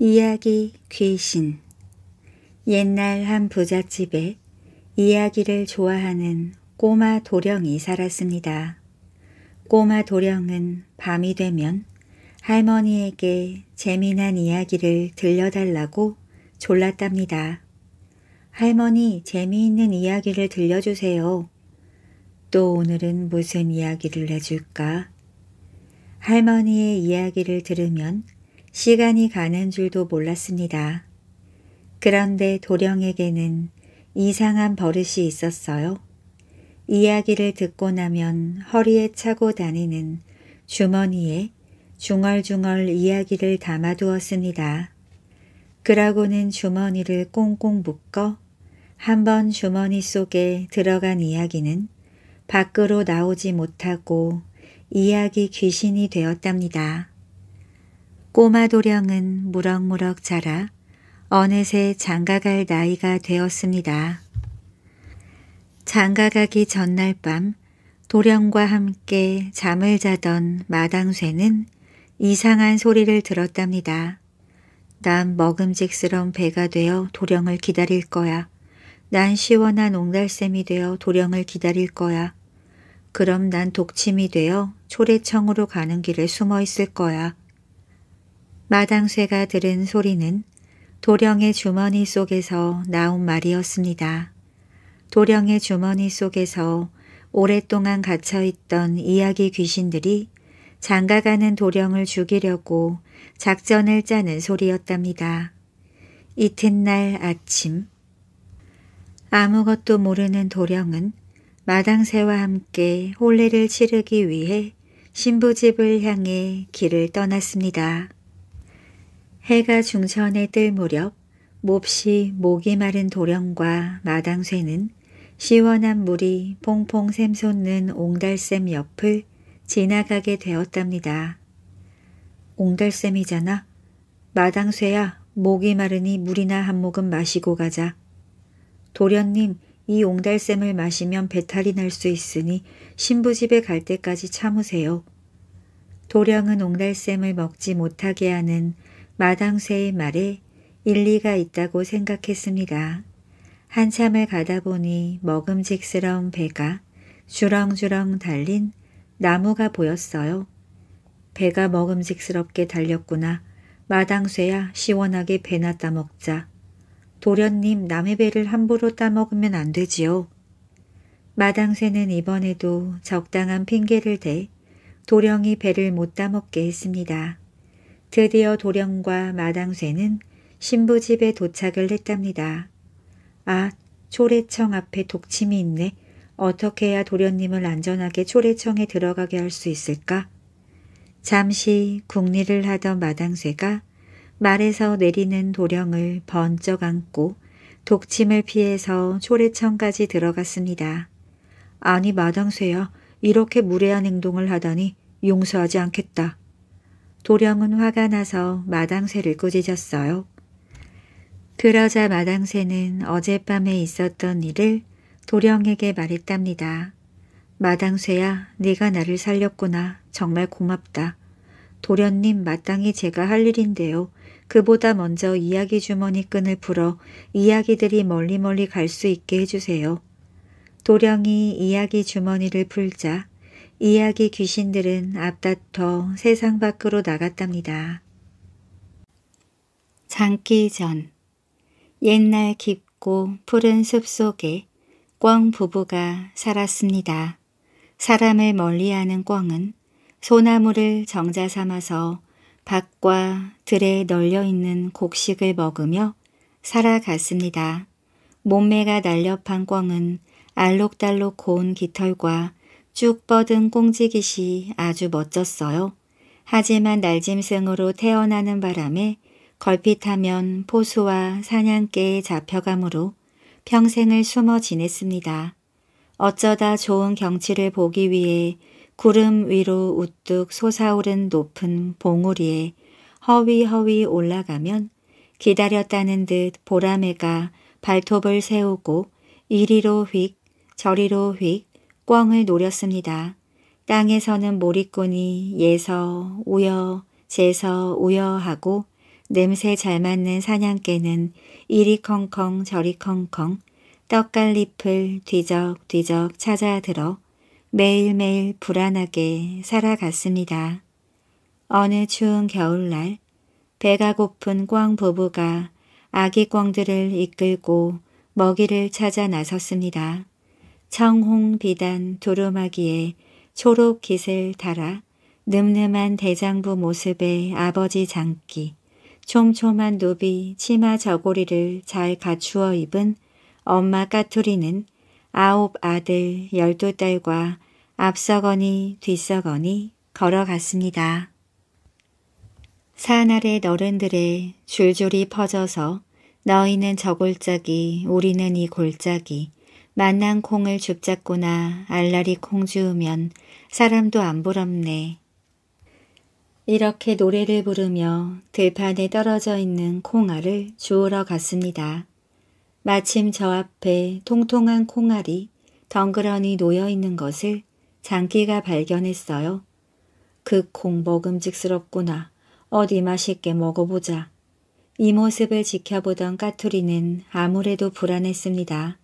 이야기 귀신 옛날 한 부잣집에 이야기를 좋아하는 꼬마 도령이 살았습니다. 꼬마 도령은 밤이 되면 할머니에게 재미난 이야기를 들려달라고 졸랐답니다. 할머니 재미있는 이야기를 들려주세요. 또 오늘은 무슨 이야기를 해줄까? 할머니의 이야기를 들으면 시간이 가는 줄도 몰랐습니다. 그런데 도령에게는 이상한 버릇이 있었어요. 이야기를 듣고 나면 허리에 차고 다니는 주머니에 중얼중얼 이야기를 담아두었습니다. 그러고는 주머니를 꽁꽁 묶어 한 번 주머니 속에 들어간 이야기는 밖으로 나오지 못하고 이야기 귀신이 되었답니다. 꼬마 도령은 무럭무럭 자라 어느새 장가갈 나이가 되었습니다. 장가가기 전날 밤 도령과 함께 잠을 자던 마당쇠는 이상한 소리를 들었답니다. 난 먹음직스러운 배가 되어 도령을 기다릴 거야. 난 시원한 옹달샘이 되어 도령을 기다릴 거야. 그럼 난 독침이 되어 초래청으로 가는 길에 숨어 있을 거야. 마당쇠가 들은 소리는 도령의 주머니 속에서 나온 말이었습니다. 도령의 주머니 속에서 오랫동안 갇혀있던 이야기 귀신들이 장가가는 도령을 죽이려고 작전을 짜는 소리였답니다. 이튿날 아침 아무것도 모르는 도령은 마당새와 함께 홀례를 치르기 위해 신부집을 향해 길을 떠났습니다. 해가 중천에 뜰 무렵 몹시 목이 마른 도령과 마당쇠는 시원한 물이 퐁퐁 샘솟는 옹달샘 옆을 지나가게 되었답니다. 옹달샘이잖아. 마당쇠야 목이 마르니 물이나 한 모금 마시고 가자. 도련님 이 옹달샘을 마시면 배탈이 날 수 있으니 신부집에 갈 때까지 참으세요. 도령은 옹달샘을 먹지 못하게 하는 마당쇠의 말에 일리가 있다고 생각했습니다. 한참을 가다 보니 먹음직스러운 배가 주렁주렁 달린 나무가 보였어요. 배가 먹음직스럽게 달렸구나. 마당쇠야 시원하게 배나 따먹자. 도련님 남의 배를 함부로 따먹으면 안 되지요. 마당쇠는 이번에도 적당한 핑계를 대 도령이 배를 못 따먹게 했습니다. 드디어 도령과 마당쇠는 신부 집에 도착을 했답니다. 아, 초래청 앞에 독침이 있네. 어떻게 해야 도련님을 안전하게 초래청에 들어가게 할 수 있을까? 잠시 궁리를 하던 마당쇠가 말에서 내리는 도령을 번쩍 안고 독침을 피해서 초래청까지 들어갔습니다. 아니 마당쇠야 이렇게 무례한 행동을 하다니 용서하지 않겠다. 도령은 화가 나서 마당쇠를 꾸짖었어요. 그러자 마당쇠는 어젯밤에 있었던 일을 도령에게 말했답니다. 마당쇠야, 네가 나를 살렸구나. 정말 고맙다. 도련님, 마땅히 제가 할 일인데요. 그보다 먼저 이야기 주머니 끈을 풀어 이야기들이 멀리멀리 갈 수 있게 해주세요. 도령이 이야기 주머니를 풀자 이야기 귀신들은 앞다퉈 세상 밖으로 나갔답니다. 장기 전 옛날 깊고 푸른 숲속에 꽝 부부가 살았습니다. 사람을 멀리하는 꽝은 소나무를 정자 삼아서 밭과 들에 널려있는 곡식을 먹으며 살아갔습니다. 몸매가 날렵한 꽝은 알록달록 고운 깃털과 쭉 뻗은 꽁지깃이 아주 멋졌어요. 하지만 날짐승으로 태어나는 바람에 걸핏하면 포수와 사냥개에 잡혀가므로 평생을 숨어 지냈습니다. 어쩌다 좋은 경치를 보기 위해 구름 위로 우뚝 솟아오른 높은 봉우리에 허위허위 올라가면 기다렸다는 듯 보라매가 발톱을 세우고 이리로 휙 저리로 휙 꽝을 노렸습니다. 땅에서는 몰입꾼이 예서, 우여, 재서, 우여하고 냄새 잘 맞는 사냥개는 이리 컹컹 저리 컹컹 떡갈잎을 뒤적뒤적 찾아 들어 매일매일 불안하게 살아갔습니다. 어느 추운 겨울날 배가 고픈 꽝 부부가 아기 꽝들을 이끌고 먹이를 찾아 나섰습니다. 청홍 비단 두루마기에 초록 깃을 달아 늠름한 대장부 모습의 아버지 장기, 촘촘한 노비 치마 저고리를 잘 갖추어 입은 엄마 까투리는 아홉 아들 열두 딸과 앞서거니 뒤서거니 걸어갔습니다. 산 아래 너른들의 줄줄이 퍼져서 너희는 저 골짜기 우리는 이 골짜기 만난 콩을 줍잡구나 알라리 콩 주우면 사람도 안 부럽네. 이렇게 노래를 부르며 들판에 떨어져 있는 콩알을 주우러 갔습니다. 마침 저 앞에 통통한 콩알이 덩그러니 놓여 있는 것을 장기가 발견했어요. 그 콩 먹음직스럽구나. 어디 맛있게 먹어보자. 이 모습을 지켜보던 까투리는 아무래도 불안했습니다.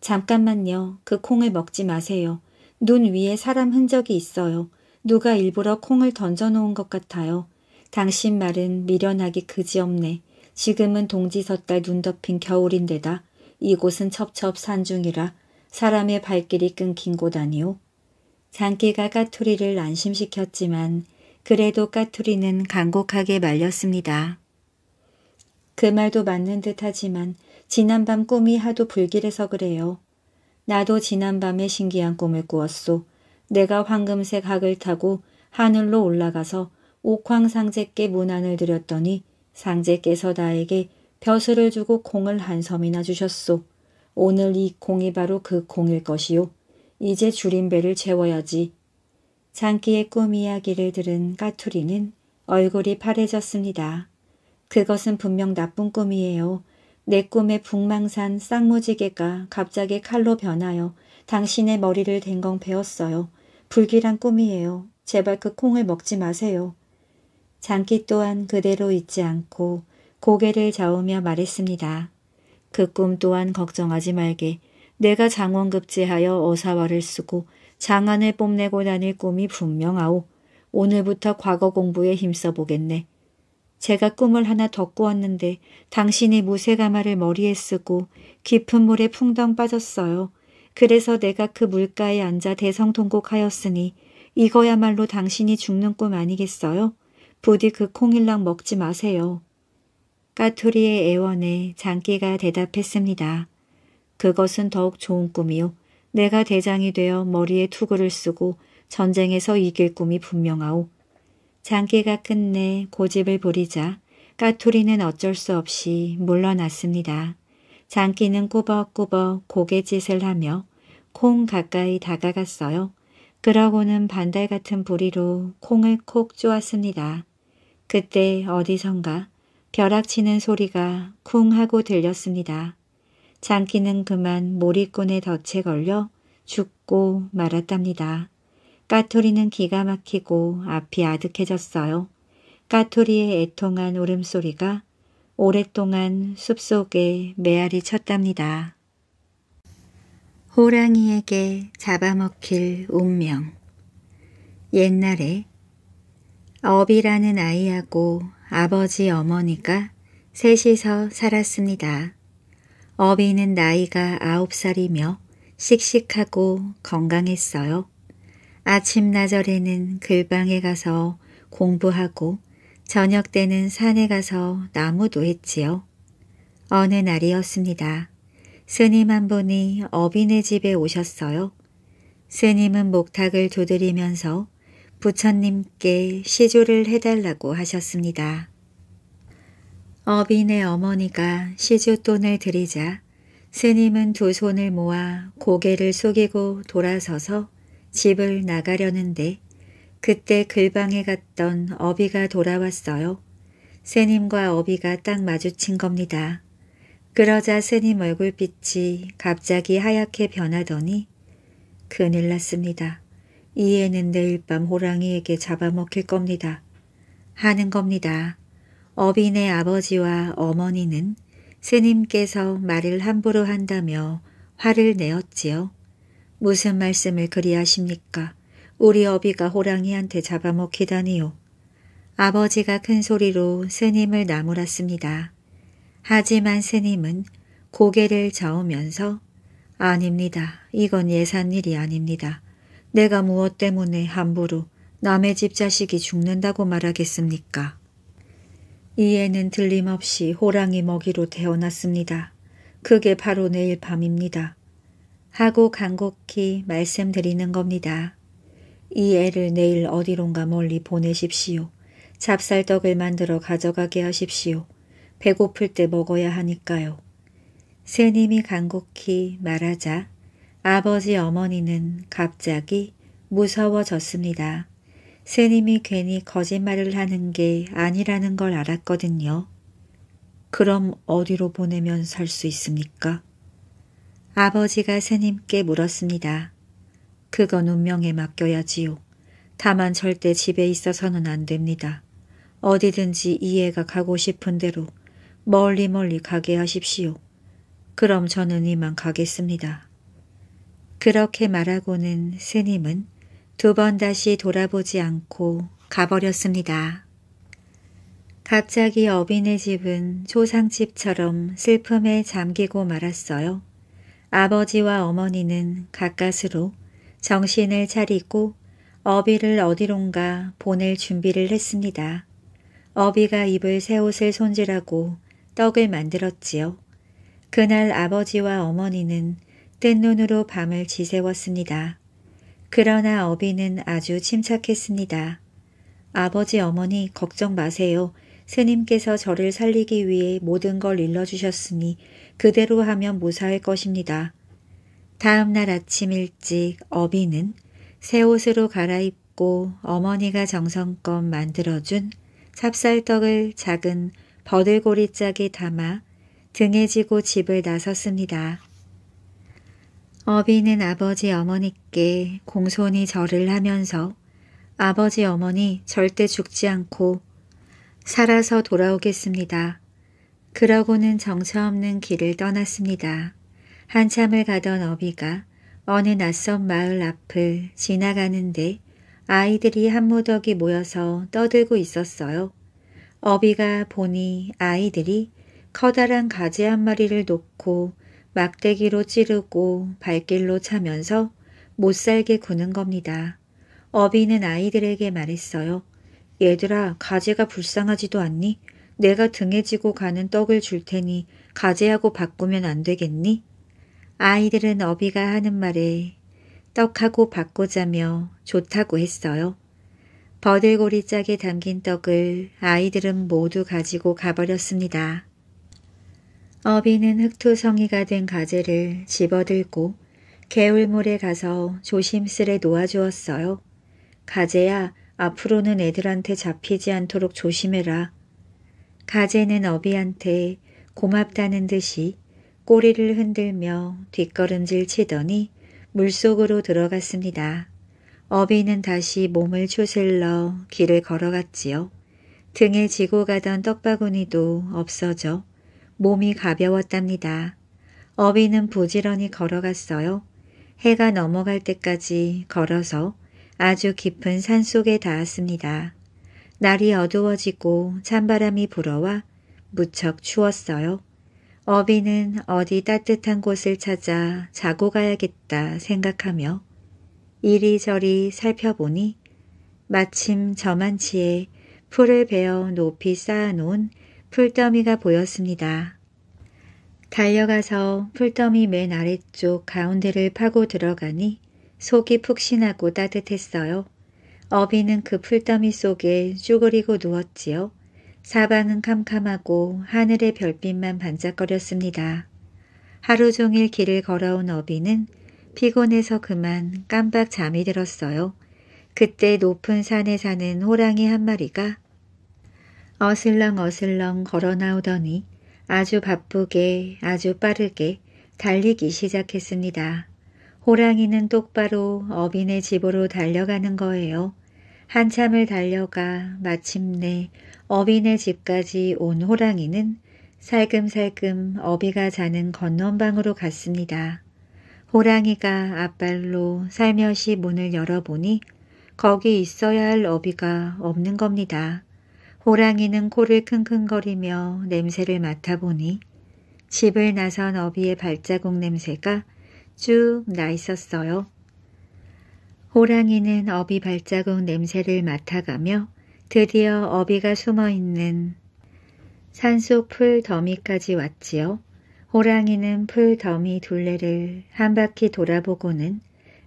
잠깐만요. 그 콩을 먹지 마세요. 눈 위에 사람 흔적이 있어요. 누가 일부러 콩을 던져놓은 것 같아요. 당신 말은 미련하기 그지없네. 지금은 동지섣달 눈 덮인 겨울인데다 이곳은 첩첩 산중이라 사람의 발길이 끊긴 곳 아니오. 장기가 까투리를 안심시켰지만 그래도 까투리는 간곡하게 말렸습니다. 그 말도 맞는 듯하지만 지난밤 꿈이 하도 불길해서 그래요. 나도 지난밤에 신기한 꿈을 꾸었소. 내가 황금색 학을 타고 하늘로 올라가서 옥황상제께 문안을 드렸더니 상제께서 나에게 벼슬을 주고 공을 한 섬이나 주셨소. 오늘 이 공이 바로 그 공일 것이요. 이제 줄인 배를 채워야지. 장기의 꿈 이야기를 들은 까투리는 얼굴이 파래졌습니다. 그것은 분명 나쁜 꿈이에요. 내 꿈의 북망산 쌍무지개가 갑자기 칼로 변하여 당신의 머리를 댕겅 베었어요. 불길한 꿈이에요. 제발 그 콩을 먹지 마세요. 장기 또한 그대로 잊지 않고 고개를 저으며 말했습니다. 그 꿈 또한 걱정하지 말게. 내가 장원급제하여 어사화를 쓰고 장안을 뽐내고 다닐 꿈이 분명하오. 오늘부터 과거 공부에 힘써보겠네. 제가 꿈을 하나 더 꾸었는데 당신이 무쇠가마를 머리에 쓰고 깊은 물에 풍덩 빠졌어요. 그래서 내가 그 물가에 앉아 대성통곡하였으니 이거야말로 당신이 죽는 꿈 아니겠어요? 부디 그 콩일랑 먹지 마세요. 까투리의 애원에 장기가 대답했습니다. 그것은 더욱 좋은 꿈이요. 내가 대장이 되어 머리에 투구를 쓰고 전쟁에서 이길 꿈이 분명하오. 장기가 끝내 고집을 부리자 까투리는 어쩔 수 없이 물러났습니다. 장기는 꾸벅꾸벅 고개짓을 하며 콩 가까이 다가갔어요. 그러고는 반달 같은 부리로 콩을 콕 쪼았습니다. 그때 어디선가 벼락치는 소리가 쿵 하고 들렸습니다. 장기는 그만 몰입꾼의 덫에 걸려 죽고 말았답니다. 까토리는 기가 막히고 앞이 아득해졌어요. 까토리의 애통한 울음소리가 오랫동안 숲속에 메아리 쳤답니다. 호랑이에게 잡아먹힐 운명 옛날에 업이라는 아이하고 아버지 어머니가 셋이서 살았습니다. 업이는 나이가 아홉 살이며 씩씩하고 건강했어요. 아침나절에는 글방에 그 가서 공부하고 저녁 때는 산에 가서 나무도 했지요. 어느 날이었습니다. 스님 한 분이 어빈의 집에 오셨어요. 스님은 목탁을 두드리면서 부처님께 시주를 해달라고 하셨습니다. 어빈의 어머니가 시주돈을 드리자 스님은 두 손을 모아 고개를 숙이고 돌아서서 집을 나가려는데 그때 글방에 갔던 어비가 돌아왔어요. 스님과 어비가 딱 마주친 겁니다. 그러자 스님 얼굴빛이 갑자기 하얗게 변하더니 큰일 났습니다. 이 애는 내일 밤 호랑이에게 잡아먹힐 겁니다. 하는 겁니다. 어빈의 아버지와 어머니는 스님께서 말을 함부로 한다며 화를 내었지요. 무슨 말씀을 그리하십니까? 우리 어비가 호랑이한테 잡아먹히다니요. 아버지가 큰 소리로 스님을 나무랐습니다. 하지만 스님은 고개를 저으면서 아닙니다. 이건 예산 일이 아닙니다. 내가 무엇 때문에 함부로 남의 집 자식이 죽는다고 말하겠습니까? 이에는 들림없이 호랑이 먹이로 태어났습니다. 그게 바로 내일 밤입니다. 하고 간곡히 말씀드리는 겁니다. 이 애를 내일 어디론가 멀리 보내십시오. 잡쌀떡을 만들어 가져가게 하십시오. 배고플 때 먹어야 하니까요. 스님이 간곡히 말하자 아버지 어머니는 갑자기 무서워졌습니다. 스님이 괜히 거짓말을 하는 게 아니라는 걸 알았거든요. 그럼 어디로 보내면 살 수 있습니까? 아버지가 스님께 물었습니다. 그건 운명에 맡겨야지요. 다만 절대 집에 있어서는 안 됩니다. 어디든지 이해가 가고 싶은 대로 멀리 멀리 가게 하십시오. 그럼 저는 이만 가겠습니다. 그렇게 말하고는 스님은 두 번 다시 돌아보지 않고 가버렸습니다. 갑자기 어빈의 집은 초상집처럼 슬픔에 잠기고 말았어요. 아버지와 어머니는 가까스로 정신을 차리고 어비를 어디론가 보낼 준비를 했습니다. 어비가 입을 새 옷을 손질하고 떡을 만들었지요. 그날 아버지와 어머니는 뜬 눈으로 밤을 지새웠습니다. 그러나 어비는 아주 침착했습니다. 아버지 어머니 걱정 마세요. 스님께서 저를 살리기 위해 모든 걸 일러주셨으니 그대로 하면 무사할 것입니다. 다음 날 아침 일찍 어비는 새 옷으로 갈아입고 어머니가 정성껏 만들어준 찹쌀떡을 작은 버들고리 짝에 담아 등에 지고 집을 나섰습니다. 어비는 아버지 어머니께 공손히 절을 하면서 아버지 어머니 절대 죽지 않고 살아서 돌아오겠습니다. 그러고는 정처 없는 길을 떠났습니다. 한참을 가던 어비가 어느 낯선 마을 앞을 지나가는데 아이들이 한 무더기 모여서 떠들고 있었어요. 어비가 보니 아이들이 커다란 가지 한 마리를 놓고 막대기로 찌르고 발길로 차면서 못살게 구는 겁니다. 어비는 아이들에게 말했어요. 얘들아 가지가 불쌍하지도 않니? 내가 등에 지고 가는 떡을 줄 테니 가재하고 바꾸면 안 되겠니? 아이들은 어비가 하는 말에 떡하고 바꾸자며 좋다고 했어요. 버들고리 짝에 담긴 떡을 아이들은 모두 가지고 가버렸습니다. 어비는 흙투성이가된 가재를 집어들고 개울물에 가서 조심스레 놓아주었어요. 가재야, 앞으로는 애들한테 잡히지 않도록 조심해라. 가재는 어비한테 고맙다는 듯이 꼬리를 흔들며 뒷걸음질 치더니 물속으로 들어갔습니다. 어비는 다시 몸을 추슬러 길을 걸어갔지요. 등에 지고 가던 떡바구니도 없어져 몸이 가벼웠답니다. 어비는 부지런히 걸어갔어요. 해가 넘어갈 때까지 걸어서 아주 깊은 산속에 닿았습니다. 날이 어두워지고 찬바람이 불어와 무척 추웠어요. 어비는 어디 따뜻한 곳을 찾아 자고 가야겠다 생각하며 이리저리 살펴보니 마침 저만치에 풀을 베어 높이 쌓아놓은 풀더미가 보였습니다. 달려가서 풀더미 맨 아래쪽 가운데를 파고 들어가니 속이 푹신하고 따뜻했어요. 어비는 그 풀더미 속에 쭈그리고 누웠지요. 사방은 캄캄하고 하늘의 별빛만 반짝거렸습니다. 하루 종일 길을 걸어온 어비는 피곤해서 그만 깜빡 잠이 들었어요. 그때 높은 산에 사는 호랑이 한 마리가 어슬렁 어슬렁 걸어 나오더니 아주 바쁘게 아주 빠르게 달리기 시작했습니다. 호랑이는 똑바로 어빈의 집으로 달려가는 거예요. 한참을 달려가 마침내 어빈의 집까지 온 호랑이는 살금살금 어비가 자는 건넌방으로 갔습니다. 호랑이가 앞발로 살며시 문을 열어보니 거기 있어야 할 어비가 없는 겁니다. 호랑이는 코를 킁킁거리며 냄새를 맡아보니 집을 나선 어비의 발자국 냄새가 쭉 나 있었어요. 호랑이는 어비 발자국 냄새를 맡아가며 드디어 어비가 숨어있는 산속 풀 더미까지 왔지요. 호랑이는 풀 더미 둘레를 한 바퀴 돌아보고는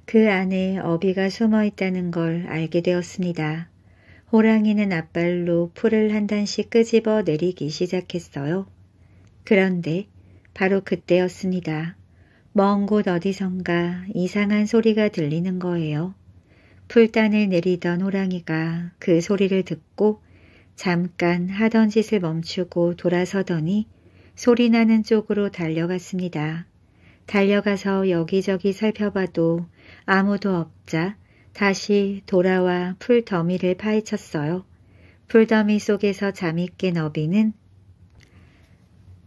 그 안에 어비가 숨어있다는 걸 알게 되었습니다. 호랑이는 앞발로 풀을 한 단씩 끄집어 내리기 시작했어요. 그런데 바로 그때였습니다. 먼곳 어디선가 이상한 소리가 들리는 거예요. 풀단을 내리던 호랑이가 그 소리를 듣고 잠깐 하던 짓을 멈추고 돌아서더니 소리 나는 쪽으로 달려갔습니다. 달려가서 여기저기 살펴봐도 아무도 없자 다시 돌아와 풀더미를 파헤쳤어요. 풀더미 속에서 잠이 깬 어비는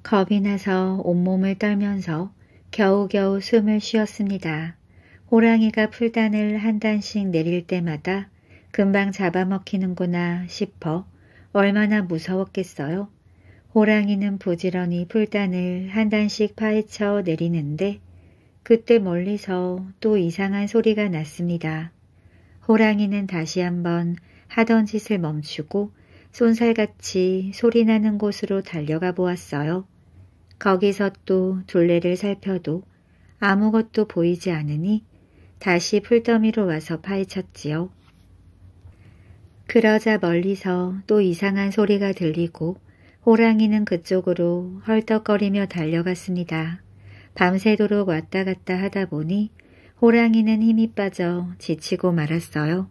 겁이 나서 온몸을 떨면서 겨우겨우 숨을 쉬었습니다. 호랑이가 풀단을 한 단씩 내릴 때마다 금방 잡아먹히는구나 싶어 얼마나 무서웠겠어요. 호랑이는 부지런히 풀단을 한 단씩 파헤쳐 내리는데 그때 멀리서 또 이상한 소리가 났습니다. 호랑이는 다시 한번 하던 짓을 멈추고 손살같이 소리나는 곳으로 달려가 보았어요. 거기서 또 둘레를 살펴도 아무것도 보이지 않으니 다시 풀더미로 와서 파헤쳤지요. 그러자 멀리서 또 이상한 소리가 들리고 호랑이는 그쪽으로 헐떡거리며 달려갔습니다. 밤새도록 왔다 갔다 하다 보니 호랑이는 힘이 빠져 지치고 말았어요.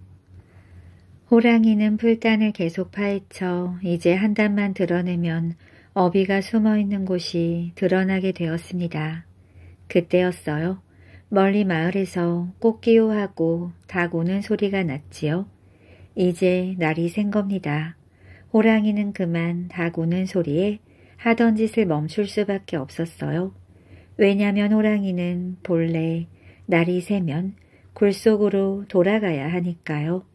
호랑이는 풀단을 계속 파헤쳐 이제 한 단만 드러내면 어비가 숨어있는 곳이 드러나게 되었습니다. 그때였어요. 멀리 마을에서 꽃기호하고 닭 우는 소리가 났지요. 이제 날이 샌 겁니다. 호랑이는 그만 닭 우는 소리에 하던 짓을 멈출 수밖에 없었어요. 왜냐면 호랑이는 본래 날이 새면 굴 속으로 돌아가야 하니까요.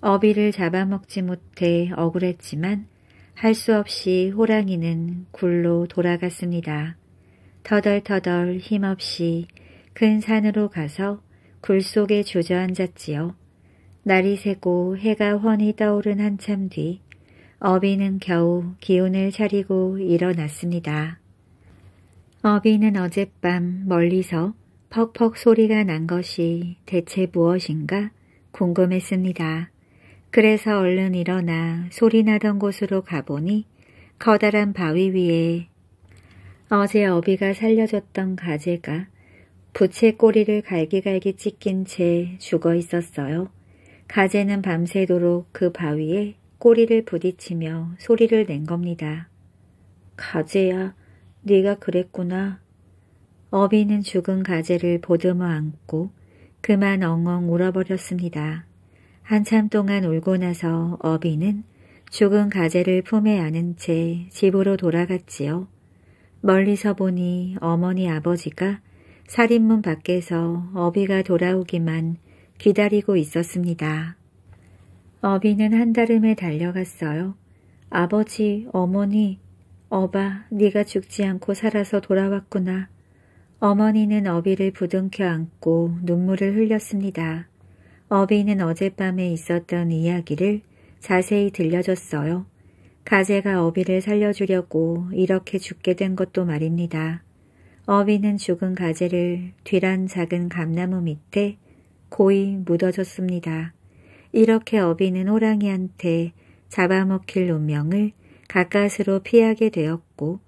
어비를 잡아먹지 못해 억울했지만 할수 없이 호랑이는 굴로 돌아갔습니다. 터덜터덜 힘없이 큰 산으로 가서 굴 속에 주저앉았지요. 날이 새고 해가 훤히 떠오른 한참 뒤 어비는 겨우 기운을 차리고 일어났습니다. 어비는 어젯밤 멀리서 퍽퍽 소리가 난 것이 대체 무엇인가 궁금했습니다. 그래서 얼른 일어나 소리나던 곳으로 가보니 커다란 바위 위에 어제 어비가 살려줬던 가재가 부채 꼬리를 갈기갈기 찢긴 채 죽어 있었어요. 가재는 밤새도록 그 바위에 꼬리를 부딪히며 소리를 낸 겁니다. 가재야, 네가 그랬구나. 어비는 죽은 가재를 보듬어 안고 그만 엉엉 울어버렸습니다. 한참 동안 울고 나서 어비는 죽은 가재를 품에 안은 채 집으로 돌아갔지요. 멀리서 보니 어머니 아버지가 살인문 밖에서 어비가 돌아오기만 기다리고 있었습니다. 어비는 한달음에 달려갔어요. 아버지, 어머니, 어바, 네가 죽지 않고 살아서 돌아왔구나. 어머니는 어비를 부둥켜 안고 눈물을 흘렸습니다. 어비는 어젯밤에 있었던 이야기를 자세히 들려줬어요. 가재가 어비를 살려주려고 이렇게 죽게 된 것도 말입니다. 어비는 죽은 가재를 뒤란 작은 감나무 밑에 고이 묻어줬습니다. 이렇게 어비는 호랑이한테 잡아먹힐 운명을 가까스로 피하게 되었고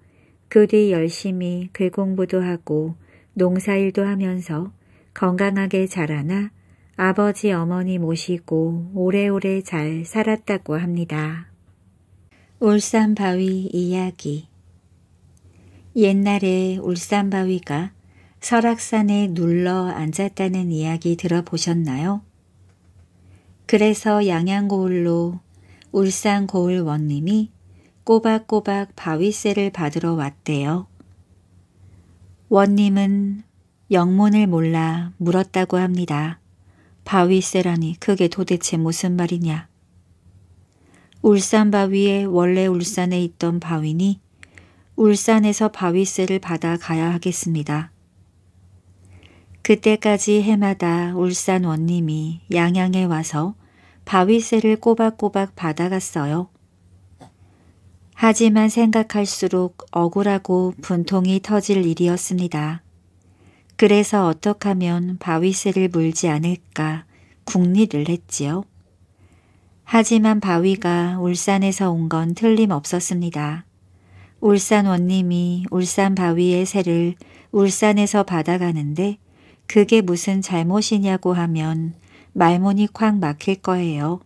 그 뒤 열심히 글공부도 하고 농사일도 하면서 건강하게 자라나 아버지 어머니 모시고 오래오래 잘 살았다고 합니다. 울산바위 이야기 옛날에 울산바위가 설악산에 눌러 앉았다는 이야기 들어보셨나요? 그래서 양양고을로 울산고을 원님이 꼬박꼬박 바위세를 받으러 왔대요. 원님은 영문을 몰라 물었다고 합니다. 바위세라니 그게 도대체 무슨 말이냐. 울산 바위에 원래 울산에 있던 바위니 울산에서 바위세를 받아 가야 하겠습니다. 그때까지 해마다 울산 원님이 양양에 와서 바위세를 꼬박꼬박 받아갔어요. 하지만 생각할수록 억울하고 분통이 터질 일이었습니다. 그래서 어떡 하면 바위새를 물지 않을까 궁리를 했지요. 하지만 바위가 울산에서 온 건 틀림없었습니다. 울산 원님이 울산 바위의 새를 울산에서 받아가는데 그게 무슨 잘못이냐고 하면 말문이 콱 막힐 거예요.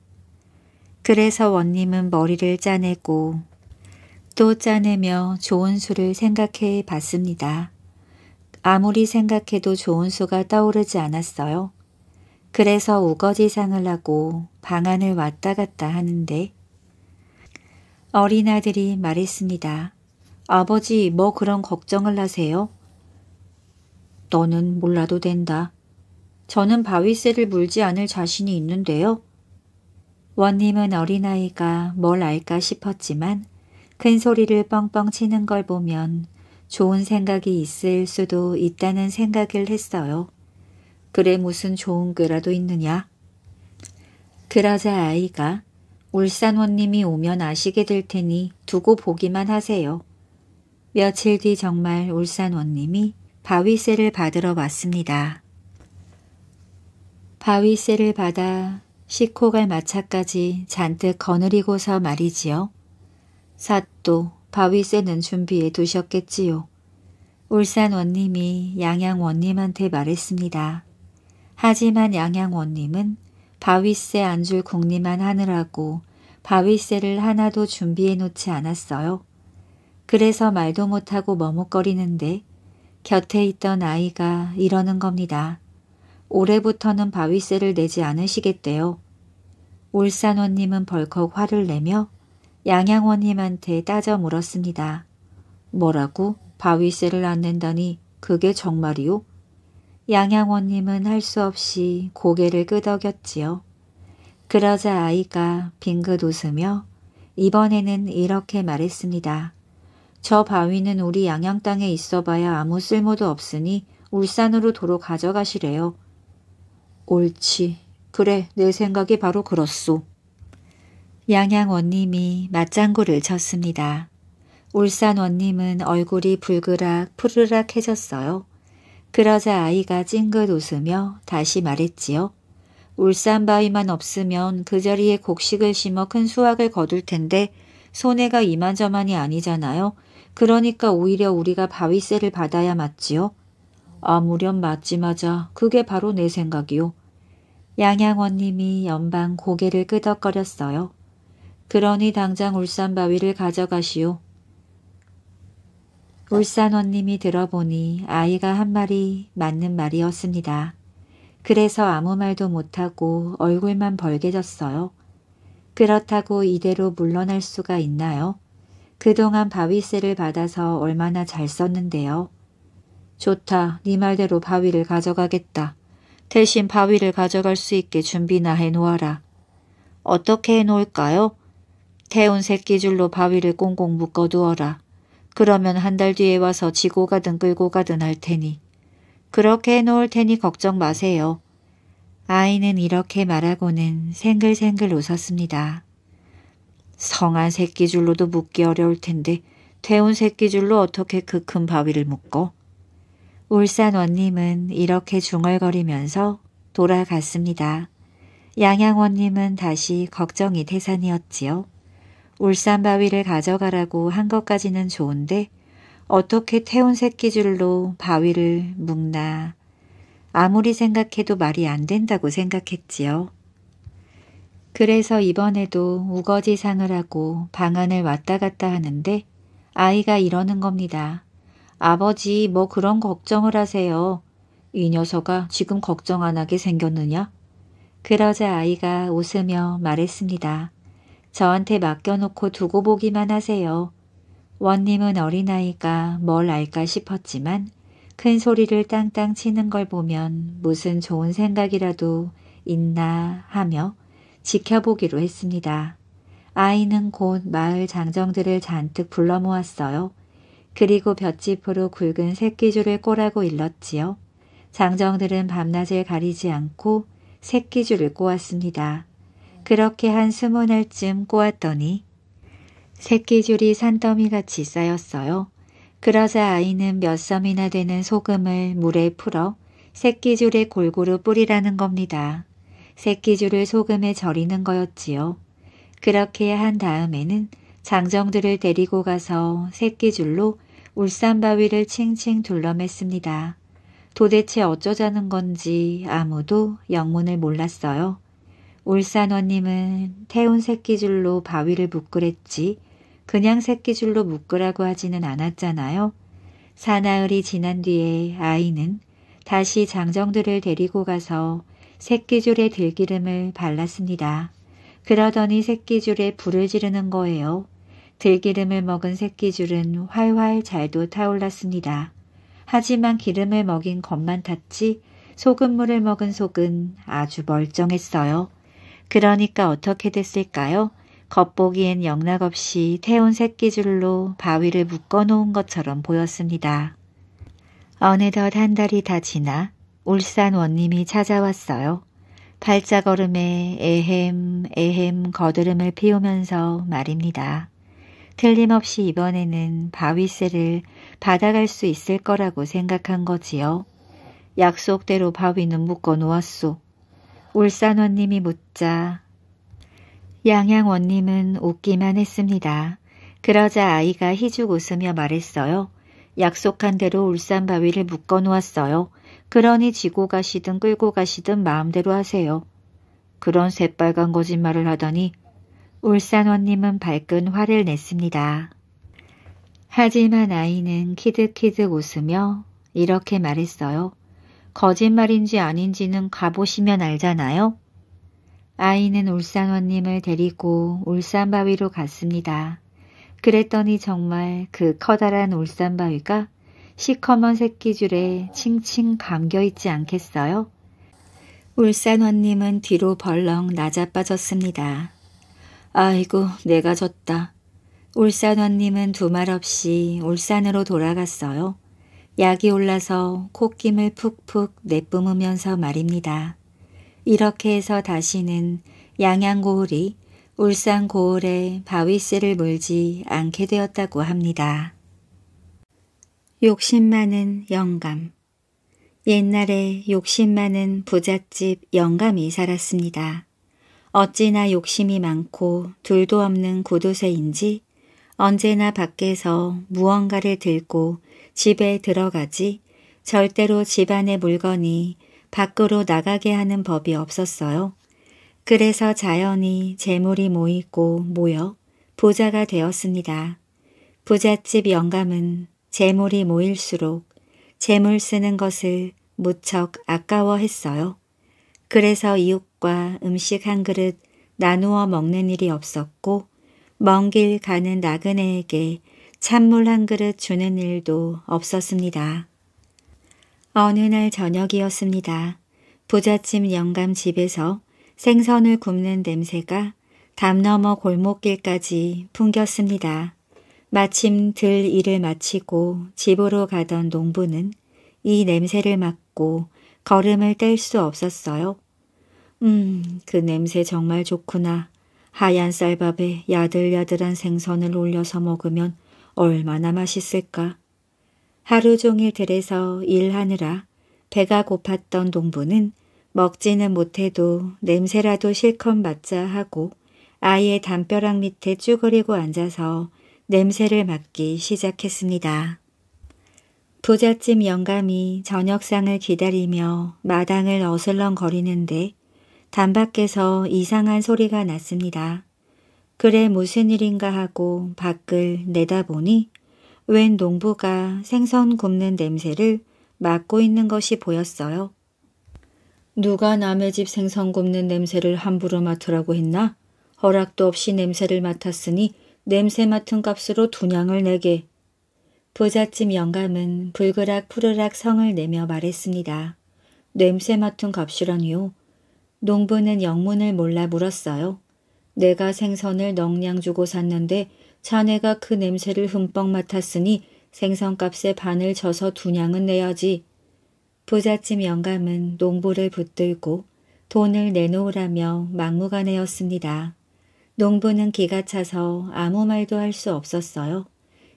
그래서 원님은 머리를 짜내고 또 짜내며 좋은 수를 생각해 봤습니다. 아무리 생각해도 좋은 수가 떠오르지 않았어요. 그래서 우거지상을 하고 방안을 왔다 갔다 하는데 어린아들이 말했습니다. 아버지 뭐 그런 걱정을 하세요? 너는 몰라도 된다. 저는 바위새를 물지 않을 자신이 있는데요. 원님은 어린아이가 뭘 알까 싶었지만 큰 소리를 뻥뻥 치는 걸 보면 좋은 생각이 있을 수도 있다는 생각을 했어요. 그래 무슨 좋은 꾀라도 있느냐? 그러자 아이가 울산원님이 오면 아시게 될 테니 두고 보기만 하세요. 며칠 뒤 정말 울산원님이 바위세를 받으러 왔습니다. 바위세를 받아 시코갈 마차까지 잔뜩 거느리고서 말이지요. 사또 바위쇠는 준비해 두셨겠지요. 울산 원님이 양양 원님한테 말했습니다. 하지만 양양 원님은 바위쇠 안줄 궁리만 하느라고 바위쇠를 하나도 준비해 놓지 않았어요. 그래서 말도 못하고 머뭇거리는데 곁에 있던 아이가 이러는 겁니다. 올해부터는 바위세를 내지 않으시겠대요. 울산원님은 벌컥 화를 내며 양양원님한테 따져 물었습니다. 뭐라고? 바위세를 안 낸다니 그게 정말이요? 양양원님은 할 수 없이 고개를 끄덕였지요. 그러자 아이가 빙긋 웃으며 이번에는 이렇게 말했습니다. 저 바위는 우리 양양 땅에 있어봐야 아무 쓸모도 없으니 울산으로 도로 가져가시래요. 옳지. 그래, 내 생각이 바로 그렇소. 양양 원님이 맞장구를 쳤습니다. 울산 원님은 얼굴이 붉으락 푸르락해졌어요. 그러자 아이가 찡긋 웃으며 다시 말했지요. 울산 바위만 없으면 그 자리에 곡식을 심어 큰 수확을 거둘 텐데 손해가 이만저만이 아니잖아요. 그러니까 오히려 우리가 바위세를 받아야 맞지요. 아무렴 맞지 마자 그게 바로 내 생각이요. 양양원님이 연방 고개를 끄덕거렸어요. 그러니 당장 울산 바위를 가져가시오. 울산원님이 들어보니 아이가 한 말이 맞는 말이었습니다. 그래서 아무 말도 못하고 얼굴만 벌개졌어요. 그렇다고 이대로 물러날 수가 있나요? 그동안 바위세를 받아서 얼마나 잘 썼는데요. 좋다. 네 말대로 바위를 가져가겠다. 대신 바위를 가져갈 수 있게 준비나 해놓아라. 어떻게 해놓을까요? 태운 새끼줄로 바위를 꽁꽁 묶어두어라. 그러면 한 달 뒤에 와서 지고 가든 끌고 가든 할 테니. 그렇게 해놓을 테니 걱정 마세요. 아이는 이렇게 말하고는 생글생글 웃었습니다. 성한 새끼줄로도 묶기 어려울 텐데 태운 새끼줄로 어떻게 그 큰 바위를 묶어? 울산 원님은 이렇게 중얼거리면서 돌아갔습니다. 양양원님은 다시 걱정이 태산이었지요. 울산 바위를 가져가라고 한 것까지는 좋은데 어떻게 태운 새끼줄로 바위를 묶나 아무리 생각해도 말이 안 된다고 생각했지요. 그래서 이번에도 우거지상을 하고 방안을 왔다 갔다 하는데 아이가 이러는 겁니다. 아버지 뭐 그런 걱정을 하세요. 이 녀석아 지금 걱정 안 하게 생겼느냐? 그러자 아이가 웃으며 말했습니다. 저한테 맡겨놓고 두고 보기만 하세요. 원님은 어린아이가 뭘 알까 싶었지만 큰 소리를 땅땅 치는 걸 보면 무슨 좋은 생각이라도 있나 하며 지켜보기로 했습니다. 아이는 곧 마을 장정들을 잔뜩 불러 모았어요. 그리고 볏짚으로 굵은 새끼줄을 꼬라고 일렀지요. 장정들은 밤낮을 가리지 않고 새끼줄을 꼬았습니다. 그렇게 한 스무 날쯤 꼬았더니 새끼줄이 산더미같이 쌓였어요. 그러자 아이는 몇 섬이나 되는 소금을 물에 풀어 새끼줄에 골고루 뿌리라는 겁니다. 새끼줄을 소금에 절이는 거였지요. 그렇게 한 다음에는 장정들을 데리고 가서 새끼줄로 울산바위를 칭칭 둘러맸습니다. 도대체 어쩌자는 건지 아무도 영문을 몰랐어요. 울산원님은 태운 새끼줄로 바위를 묶으랬지 그냥 새끼줄로 묶으라고 하지는 않았잖아요. 사나흘이 지난 뒤에 아이는 다시 장정들을 데리고 가서 새끼줄에 들기름을 발랐습니다. 그러더니 새끼줄에 불을 지르는 거예요. 들기름을 먹은 새끼줄은 활활 잘도 타올랐습니다. 하지만 기름을 먹인 겉만 탔지 소금물을 먹은 속은 아주 멀쩡했어요. 그러니까 어떻게 됐을까요? 겉보기엔 영락없이 태운 새끼줄로 바위를 묶어놓은 것처럼 보였습니다. 어느덧 한 달이 다 지나 울산 원님이 찾아왔어요. 발자걸음에 에헴 에헴 거드름을 피우면서 말입니다. 틀림없이 이번에는 바위쇠를 받아갈 수 있을 거라고 생각한 거지요. 약속대로 바위는 묶어 놓았소. 울산원님이 묻자 양양원님은 웃기만 했습니다. 그러자 아이가 희죽 웃으며 말했어요. 약속한 대로 울산 바위를 묶어 놓았어요. 그러니 지고 가시든 끌고 가시든 마음대로 하세요. 그런 새빨간 거짓말을 하더니 울산원님은 발끈 화를 냈습니다. 하지만 아이는 키득키득 웃으며 이렇게 말했어요. 거짓말인지 아닌지는 가보시면 알잖아요. 아이는 울산원님을 데리고 울산바위로 갔습니다. 그랬더니 정말 그 커다란 울산바위가 시커먼 새끼줄에 칭칭 감겨있지 않겠어요? 울산원님은 뒤로 벌렁 낮아빠졌습니다. 아이고 내가 졌다. 울산원님은 두말 없이 울산으로 돌아갔어요. 약이 올라서 콧김을 푹푹 내뿜으면서 말입니다. 이렇게 해서 다시는 양양고을이 울산고을에 바위씨를 물지 않게 되었다고 합니다. 욕심 많은 영감 옛날에 욕심 많은 부잣집 영감이 살았습니다. 어찌나 욕심이 많고 둘도 없는 구두쇠인지 언제나 밖에서 무언가를 들고 집에 들어가지 절대로 집안의 물건이 밖으로 나가게 하는 법이 없었어요. 그래서 자연히 재물이 모이고 모여 부자가 되었습니다. 부잣집 영감은 재물이 모일수록 재물 쓰는 것을 무척 아까워했어요. 그래서 이웃과 음식 한 그릇 나누어 먹는 일이 없었고 먼 길 가는 나그네에게 찬물 한 그릇 주는 일도 없었습니다. 어느 날 저녁이었습니다. 부잣집 영감 집에서 생선을 굽는 냄새가 담 넘어 골목길까지 풍겼습니다. 마침 들 일을 마치고 집으로 가던 농부는 이 냄새를 맡고 걸음을 뗄 수 없었어요. 음, 그 냄새 정말 좋구나. 하얀 쌀밥에 야들야들한 생선을 올려서 먹으면 얼마나 맛있을까. 하루 종일 들에서 일하느라 배가 고팠던 동부는 먹지는 못해도 냄새라도 실컷 맡자 하고 아예 담벼락 밑에 쭈그리고 앉아서 냄새를 맡기 시작했습니다. 부잣집 영감이 저녁상을 기다리며 마당을 어슬렁거리는데 담 밖에서 이상한 소리가 났습니다. 그래 무슨 일인가 하고 밖을 내다보니 웬 농부가 생선 굽는 냄새를 맡고 있는 것이 보였어요. 누가 남의 집 생선 굽는 냄새를 함부로 맡으라고 했나? 허락도 없이 냄새를 맡았으니 냄새 맡은 값으로 두냥을 내게. 부잣집 영감은 불그락 푸르락 성을 내며 말했습니다. 냄새 맡은 값이라니요. 농부는 영문을 몰라 물었어요. 내가 생선을 넉냥 주고 샀는데 자네가 그 냄새를 흠뻑 맡았으니 생선값에 반을 져서 두냥은 내야지. 부잣집 영감은 농부를 붙들고 돈을 내놓으라며 막무가내였습니다. 농부는 기가 차서 아무 말도 할 수 없었어요.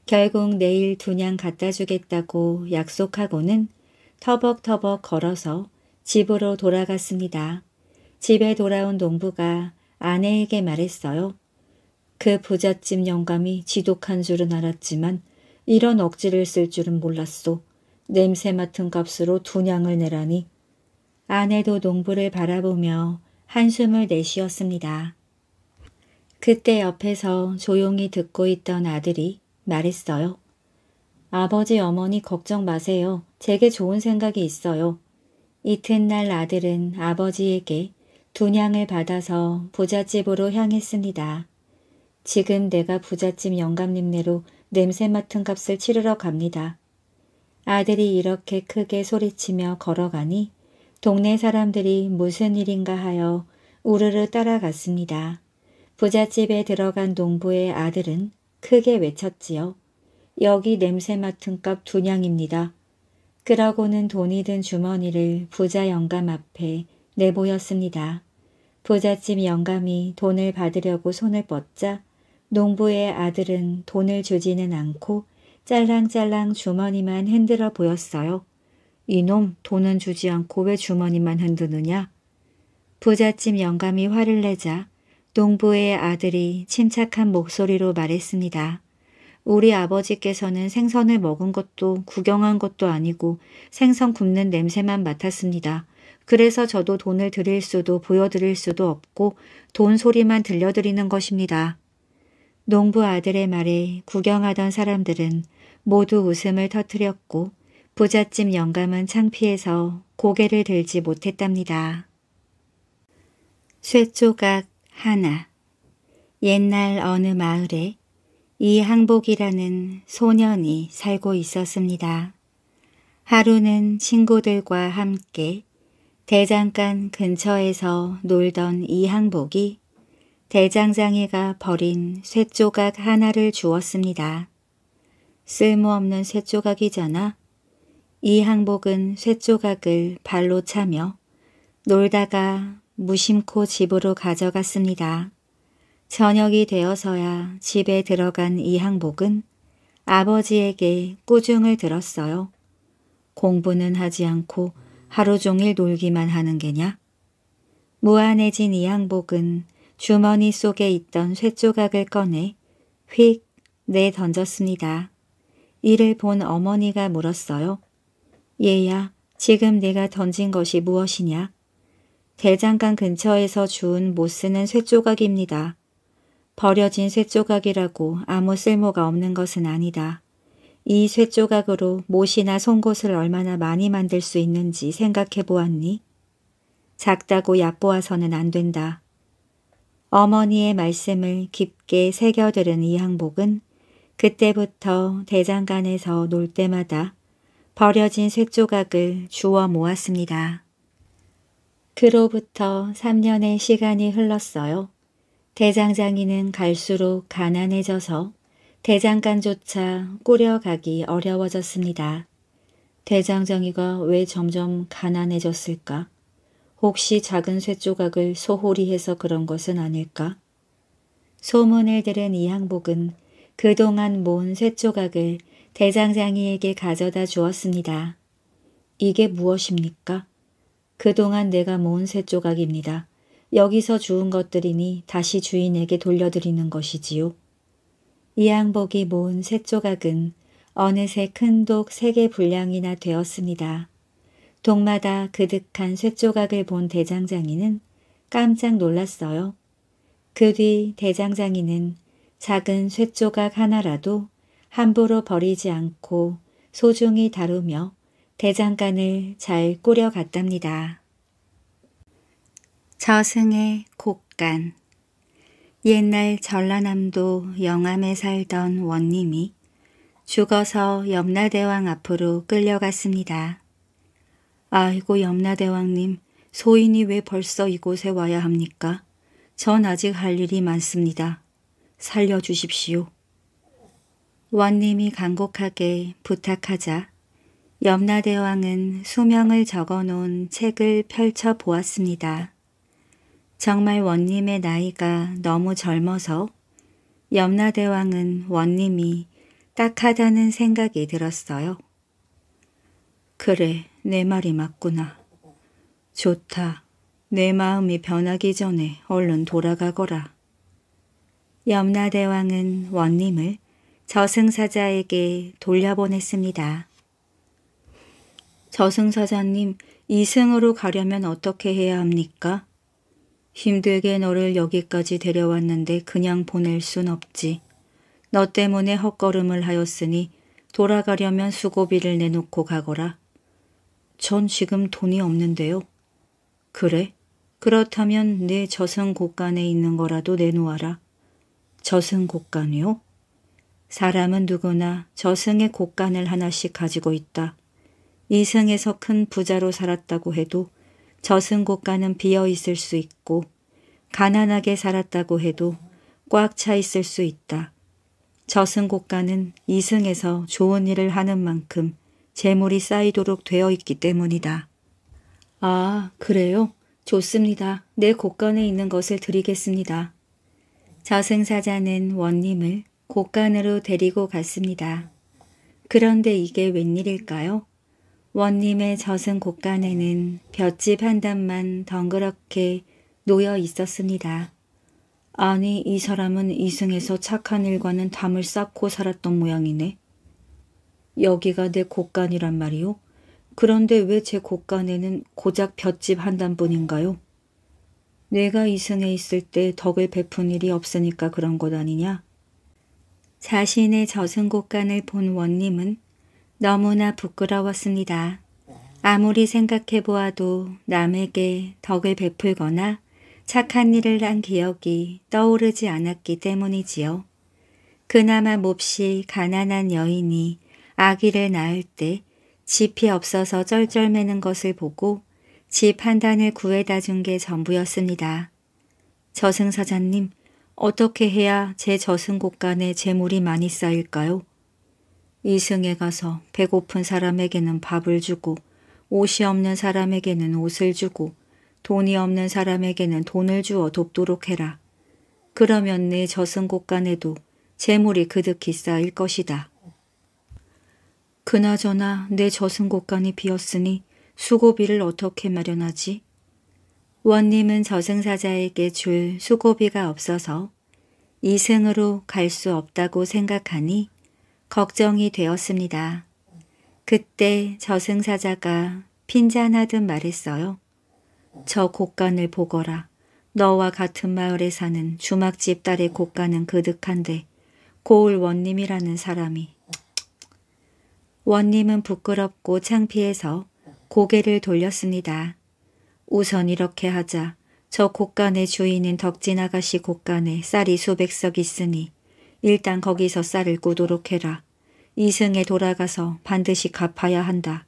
결국 내일 두냥 갖다 주겠다고 약속하고는 터벅터벅 걸어서 집으로 돌아갔습니다. 집에 돌아온 농부가 아내에게 말했어요. 그 부잣집 영감이 지독한 줄은 알았지만 이런 억지를 쓸 줄은 몰랐소. 냄새 맡은 값으로 두냥을 내라니. 아내도 농부를 바라보며 한숨을 내쉬었습니다. 그때 옆에서 조용히 듣고 있던 아들이 말했어요. 아버지 어머니 걱정 마세요. 제게 좋은 생각이 있어요. 이튿날 아들은 아버지에게 두냥을 받아서 부잣집으로 향했습니다. 지금 내가 부잣집 영감님네로 냄새 맡은 값을 치르러 갑니다. 아들이 이렇게 크게 소리치며 걸어가니 동네 사람들이 무슨 일인가 하여 우르르 따라갔습니다. 부잣집에 들어간 농부의 아들은 크게 외쳤지요. 여기 냄새 맡은 값 두냥입니다. 그러고는 돈이 든 주머니를 부자 영감 앞에 내보였습니다. 부잣집 영감이 돈을 받으려고 손을 뻗자 농부의 아들은 돈을 주지는 않고 짤랑짤랑 주머니만 흔들어 보였어요. 이놈 돈은 주지 않고 왜 주머니만 흔드느냐? 부잣집 영감이 화를 내자 농부의 아들이 침착한 목소리로 말했습니다. 우리 아버지께서는 생선을 먹은 것도 구경한 것도 아니고 생선 굽는 냄새만 맡았습니다. 그래서 저도 돈을 드릴 수도 보여드릴 수도 없고 돈 소리만 들려드리는 것입니다. 농부 아들의 말에 구경하던 사람들은 모두 웃음을 터뜨렸고 부잣집 영감은 창피해서 고개를 들지 못했답니다. 쇠조각 하나 옛날 어느 마을에 이항복이라는 소년이 살고 있었습니다. 하루는 친구들과 함께 대장간 근처에서 놀던 이항복이 대장장이가 버린 쇠조각 하나를 주었습니다. 쓸모없는 쇠조각이잖아 이항복은 쇠조각을 발로 차며 놀다가 무심코 집으로 가져갔습니다. 저녁이 되어서야 집에 들어간 이항복은 아버지에게 꾸중을 들었어요. 공부는 하지 않고 하루 종일 놀기만 하는 게냐? 무안해진 이양복은 주머니 속에 있던 쇳조각을 꺼내 휙 내던졌습니다. 이를 본 어머니가 물었어요. 얘야, 지금 내가 던진 것이 무엇이냐? 대장간 근처에서 주운 못쓰는 쇳조각입니다. 버려진 쇳조각이라고 아무 쓸모가 없는 것은 아니다. 이 쇳조각으로 못이나 송곳을 얼마나 많이 만들 수 있는지 생각해 보았니? 작다고 얕보아서는 안 된다. 어머니의 말씀을 깊게 새겨들은 이 항복은 그때부터 대장간에서 놀 때마다 버려진 쇳조각을 주워 모았습니다. 그로부터 3년의 시간이 흘렀어요. 대장장이는 갈수록 가난해져서 대장간조차 꾸려가기 어려워졌습니다. 대장장이가 왜 점점 가난해졌을까? 혹시 작은 쇠조각을 소홀히 해서 그런 것은 아닐까? 소문을 들은 이항복은 그동안 모은 쇠조각을 대장장이에게 가져다 주었습니다. 이게 무엇입니까? 그동안 내가 모은 쇠조각입니다. 여기서 주운 것들이니 다시 주인에게 돌려드리는 것이지요. 이양복이 모은 쇳조각은 어느새 큰 독세개 분량이나 되었습니다. 동마다 그득한 쇳조각을 본 대장장이는 깜짝 놀랐어요. 그 뒤 대장장이는 작은 쇳조각 하나라도 함부로 버리지 않고 소중히 다루며 대장간을 잘 꾸려갔답니다. 저승의 곡간 옛날 전라남도 영암에 살던 원님이 죽어서 염라대왕 앞으로 끌려갔습니다. 아이고 염라대왕님, 소인이 왜 벌써 이곳에 와야 합니까? 전 아직 할 일이 많습니다. 살려주십시오. 원님이 간곡하게 부탁하자 염라대왕은 수명을 적어놓은 책을 펼쳐보았습니다. 정말 원님의 나이가 너무 젊어서 염라대왕은 원님이 딱하다는 생각이 들었어요. 그래, 내 말이 맞구나. 좋다. 내 마음이 변하기 전에 얼른 돌아가거라. 염라대왕은 원님을 저승사자에게 돌려보냈습니다. 저승사자님, 이승으로 가려면 어떻게 해야 합니까? 힘들게 너를 여기까지 데려왔는데 그냥 보낼 순 없지. 너 때문에 헛걸음을 하였으니 돌아가려면 수고비를 내놓고 가거라. 전 지금 돈이 없는데요. 그래? 그렇다면 내 저승 곳간에 있는 거라도 내놓아라. 저승 곳간이요? 사람은 누구나 저승의 곳간을 하나씩 가지고 있다. 이승에서 큰 부자로 살았다고 해도 저승 곳간은 비어 있을 수 있고 가난하게 살았다고 해도 꽉 차 있을 수 있다. 저승 곳간은 이승에서 좋은 일을 하는 만큼 재물이 쌓이도록 되어 있기 때문이다. 아, 그래요? 좋습니다. 내 곳간에 있는 것을 드리겠습니다. 저승사자는 원님을 곳간으로 데리고 갔습니다. 그런데 이게 웬일일까요? 원님의 젖은 곳간에는 볏짚 한 단만 덩그렇게 놓여 있었습니다. 아니 이 사람은 이승에서 착한 일과는 담을 쌓고 살았던 모양이네. 여기가 내 곳간이란 말이오 그런데 왜 제 곳간에는 고작 볏짚 한 단뿐인가요? 내가 이승에 있을 때 덕을 베푼 일이 없으니까 그런 것 아니냐? 자신의 젖은 곳간을 본 원님은 너무나 부끄러웠습니다. 아무리 생각해 보아도 남에게 덕을 베풀거나 착한 일을 한 기억이 떠오르지 않았기 때문이지요. 그나마 몹시 가난한 여인이 아기를 낳을 때 집이 없어서 쩔쩔매는 것을 보고 집 한 단을 구해다 준 게 전부였습니다. 저승사자님 어떻게 해야 제 저승 곳간에 재물이 많이 쌓일까요? 이승에 가서 배고픈 사람에게는 밥을 주고 옷이 없는 사람에게는 옷을 주고 돈이 없는 사람에게는 돈을 주어 돕도록 해라. 그러면 내 저승 곳간에도 재물이 그득히 쌓일 것이다. 그나저나 내 저승 곳간이 비었으니 수고비를 어떻게 마련하지? 원님은 저승사자에게 줄 수고비가 없어서 이승으로 갈 수 없다고 생각하니 걱정이 되었습니다. 그때 저승사자가 핀잔하듯 말했어요. 저 곡간을 보거라. 너와 같은 마을에 사는 주막집 딸의 곡간은 그득한데 고을 원님이라는 사람이 원님은 부끄럽고 창피해서 고개를 돌렸습니다. 우선 이렇게 하자. 저 곡간의 주인은 덕진 아가씨 곡간에 쌀이 수백석 있으니 일단 거기서 쌀을 꾸도록 해라. 이승에 돌아가서 반드시 갚아야 한다.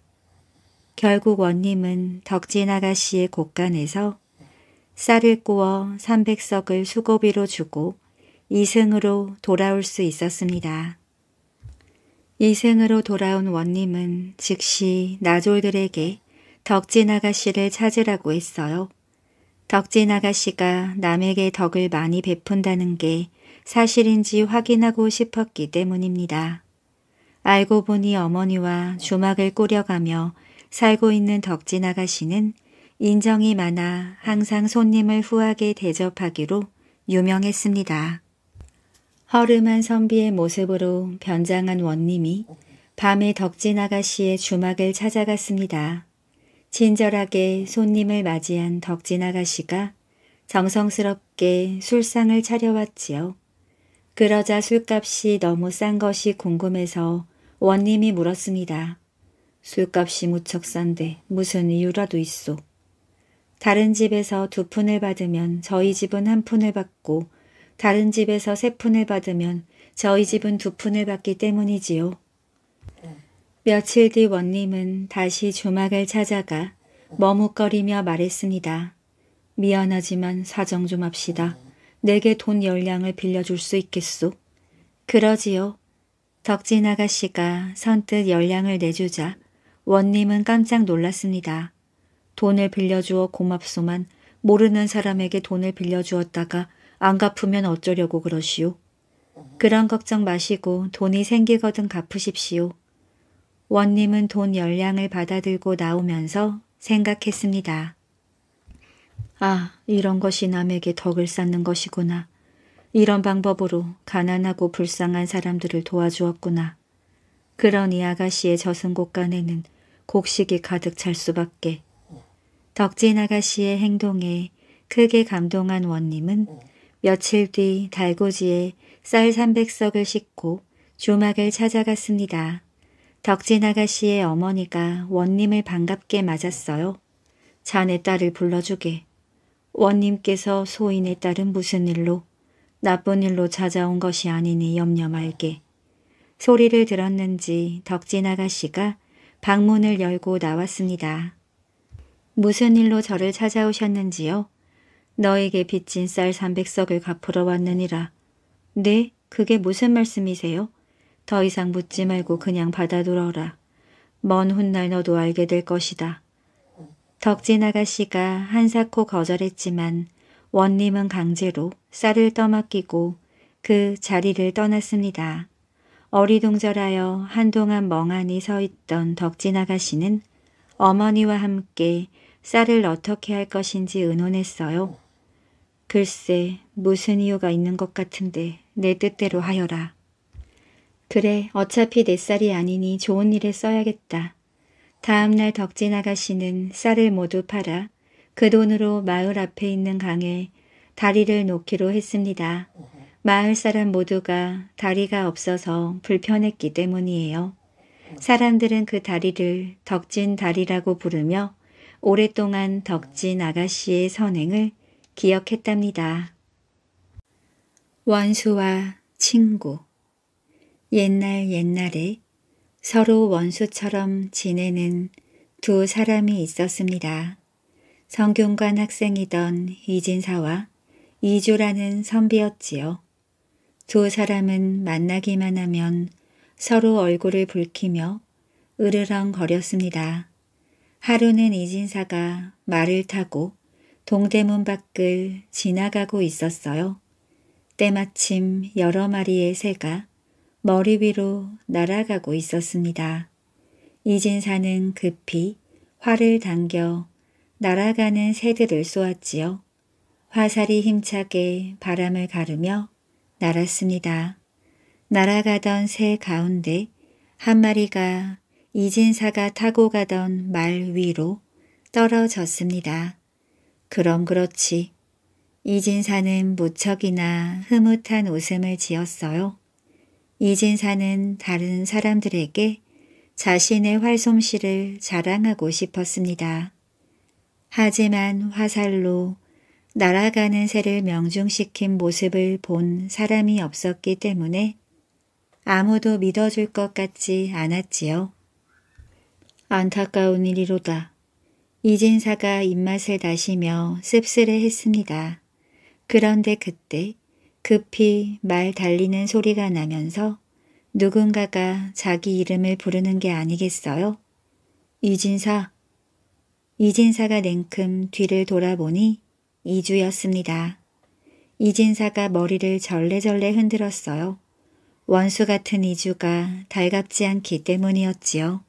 결국 원님은 덕진 아가씨의 곳간에서 쌀을 꾸어 300석을 수고비로 주고 이승으로 돌아올 수 있었습니다. 이승으로 돌아온 원님은 즉시 나졸들에게 덕진 아가씨를 찾으라고 했어요. 덕진 아가씨가 남에게 덕을 많이 베푼다는 게 사실인지 확인하고 싶었기 때문입니다. 알고 보니 어머니와 주막을 꾸려가며 살고 있는 덕진 아가씨는 인정이 많아 항상 손님을 후하게 대접하기로 유명했습니다. 허름한 선비의 모습으로 변장한 원님이 밤에 덕진 아가씨의 주막을 찾아갔습니다. 친절하게 손님을 맞이한 덕진 아가씨가 정성스럽게 술상을 차려왔지요. 그러자 술값이 너무 싼 것이 궁금해서 원님이 물었습니다. 술값이 무척 싼데 무슨 이유라도 있소. 다른 집에서 두 푼을 받으면 저희 집은 한 푼을 받고 다른 집에서 세 푼을 받으면 저희 집은 두 푼을 받기 때문이지요. 며칠 뒤 원님은 다시 주막을 찾아가 머뭇거리며 말했습니다. 미안하지만 사정 좀 합시다. 내게 돈 열량을 빌려줄 수 있겠소? 그러지요. 덕진 아가씨가 선뜻 열량을 내주자 원님은 깜짝 놀랐습니다. 돈을 빌려주어 고맙소만 모르는 사람에게 돈을 빌려주었다가 안 갚으면 어쩌려고 그러시오. 그런 걱정 마시고 돈이 생기거든 갚으십시오. 원님은 돈 열량을 받아들고 나오면서 생각했습니다. 아, 이런 것이 남에게 덕을 쌓는 것이구나. 이런 방법으로 가난하고 불쌍한 사람들을 도와주었구나. 그러니 아가씨의 저승 곳간에는 곡식이 가득 찰 수밖에. 덕진 아가씨의 행동에 크게 감동한 원님은 며칠 뒤 달고지에 쌀 300석을 싣고 조막을 찾아갔습니다. 덕진 아가씨의 어머니가 원님을 반갑게 맞았어요. 자네 딸을 불러주게. 원님께서 소인에 따른 무슨 일로 나쁜 일로 찾아온 것이 아니니 염려 말게. 소리를 들었는지 덕진 아가씨가 방문을 열고 나왔습니다. 무슨 일로 저를 찾아오셨는지요? 너에게 빚진 쌀 300석을 갚으러 왔느니라. 네? 그게 무슨 말씀이세요? 더 이상 묻지 말고 그냥 받아들어라. 먼 훗날 너도 알게 될 것이다. 덕진 아가씨가 한사코 거절했지만 원님은 강제로 쌀을 떠맡기고 그 자리를 떠났습니다. 어리둥절하여 한동안 멍하니 서 있던 덕진 아가씨는 어머니와 함께 쌀을 어떻게 할 것인지 의논했어요. 글쎄 무슨 이유가 있는 것 같은데 내 뜻대로 하여라. 그래 어차피 내 쌀이 아니니 좋은 일에 써야겠다. 다음날 덕진 아가씨는 쌀을 모두 팔아 그 돈으로 마을 앞에 있는 강에 다리를 놓기로 했습니다. 마을 사람 모두가 다리가 없어서 불편했기 때문이에요. 사람들은 그 다리를 덕진 다리라고 부르며 오랫동안 덕진 아가씨의 선행을 기억했답니다. 원수와 친구 옛날 옛날에 서로 원수처럼 지내는 두 사람이 있었습니다. 성균관 학생이던 이진사와 이주라는 선비였지요. 두 사람은 만나기만 하면 서로 얼굴을 붉히며 으르렁거렸습니다. 하루는 이진사가 말을 타고 동대문 밖을 지나가고 있었어요. 때마침 여러 마리의 새가 머리 위로 날아가고 있었습니다. 이진사는 급히 활을 당겨 날아가는 새들을 쏘았지요. 화살이 힘차게 바람을 가르며 날았습니다. 날아가던 새 가운데 한 마리가 이진사가 타고 가던 말 위로 떨어졌습니다. 그럼 그렇지. 이진사는 무척이나 흐뭇한 웃음을 지었어요. 이진사는 다른 사람들에게 자신의 활솜씨를 자랑하고 싶었습니다. 하지만 화살로 날아가는 새를 명중시킨 모습을 본 사람이 없었기 때문에 아무도 믿어줄 것 같지 않았지요. 안타까운 일이로다. 이진사가 입맛을 다시며 씁쓸해했습니다. 그런데 그때 급히 말 달리는 소리가 나면서 누군가가 자기 이름을 부르는 게 아니겠어요? 이진사. 이진사가 냉큼 뒤를 돌아보니 이주였습니다. 이진사가 머리를 절레절레 흔들었어요. 원수 같은 이주가 달갑지 않기 때문이었지요.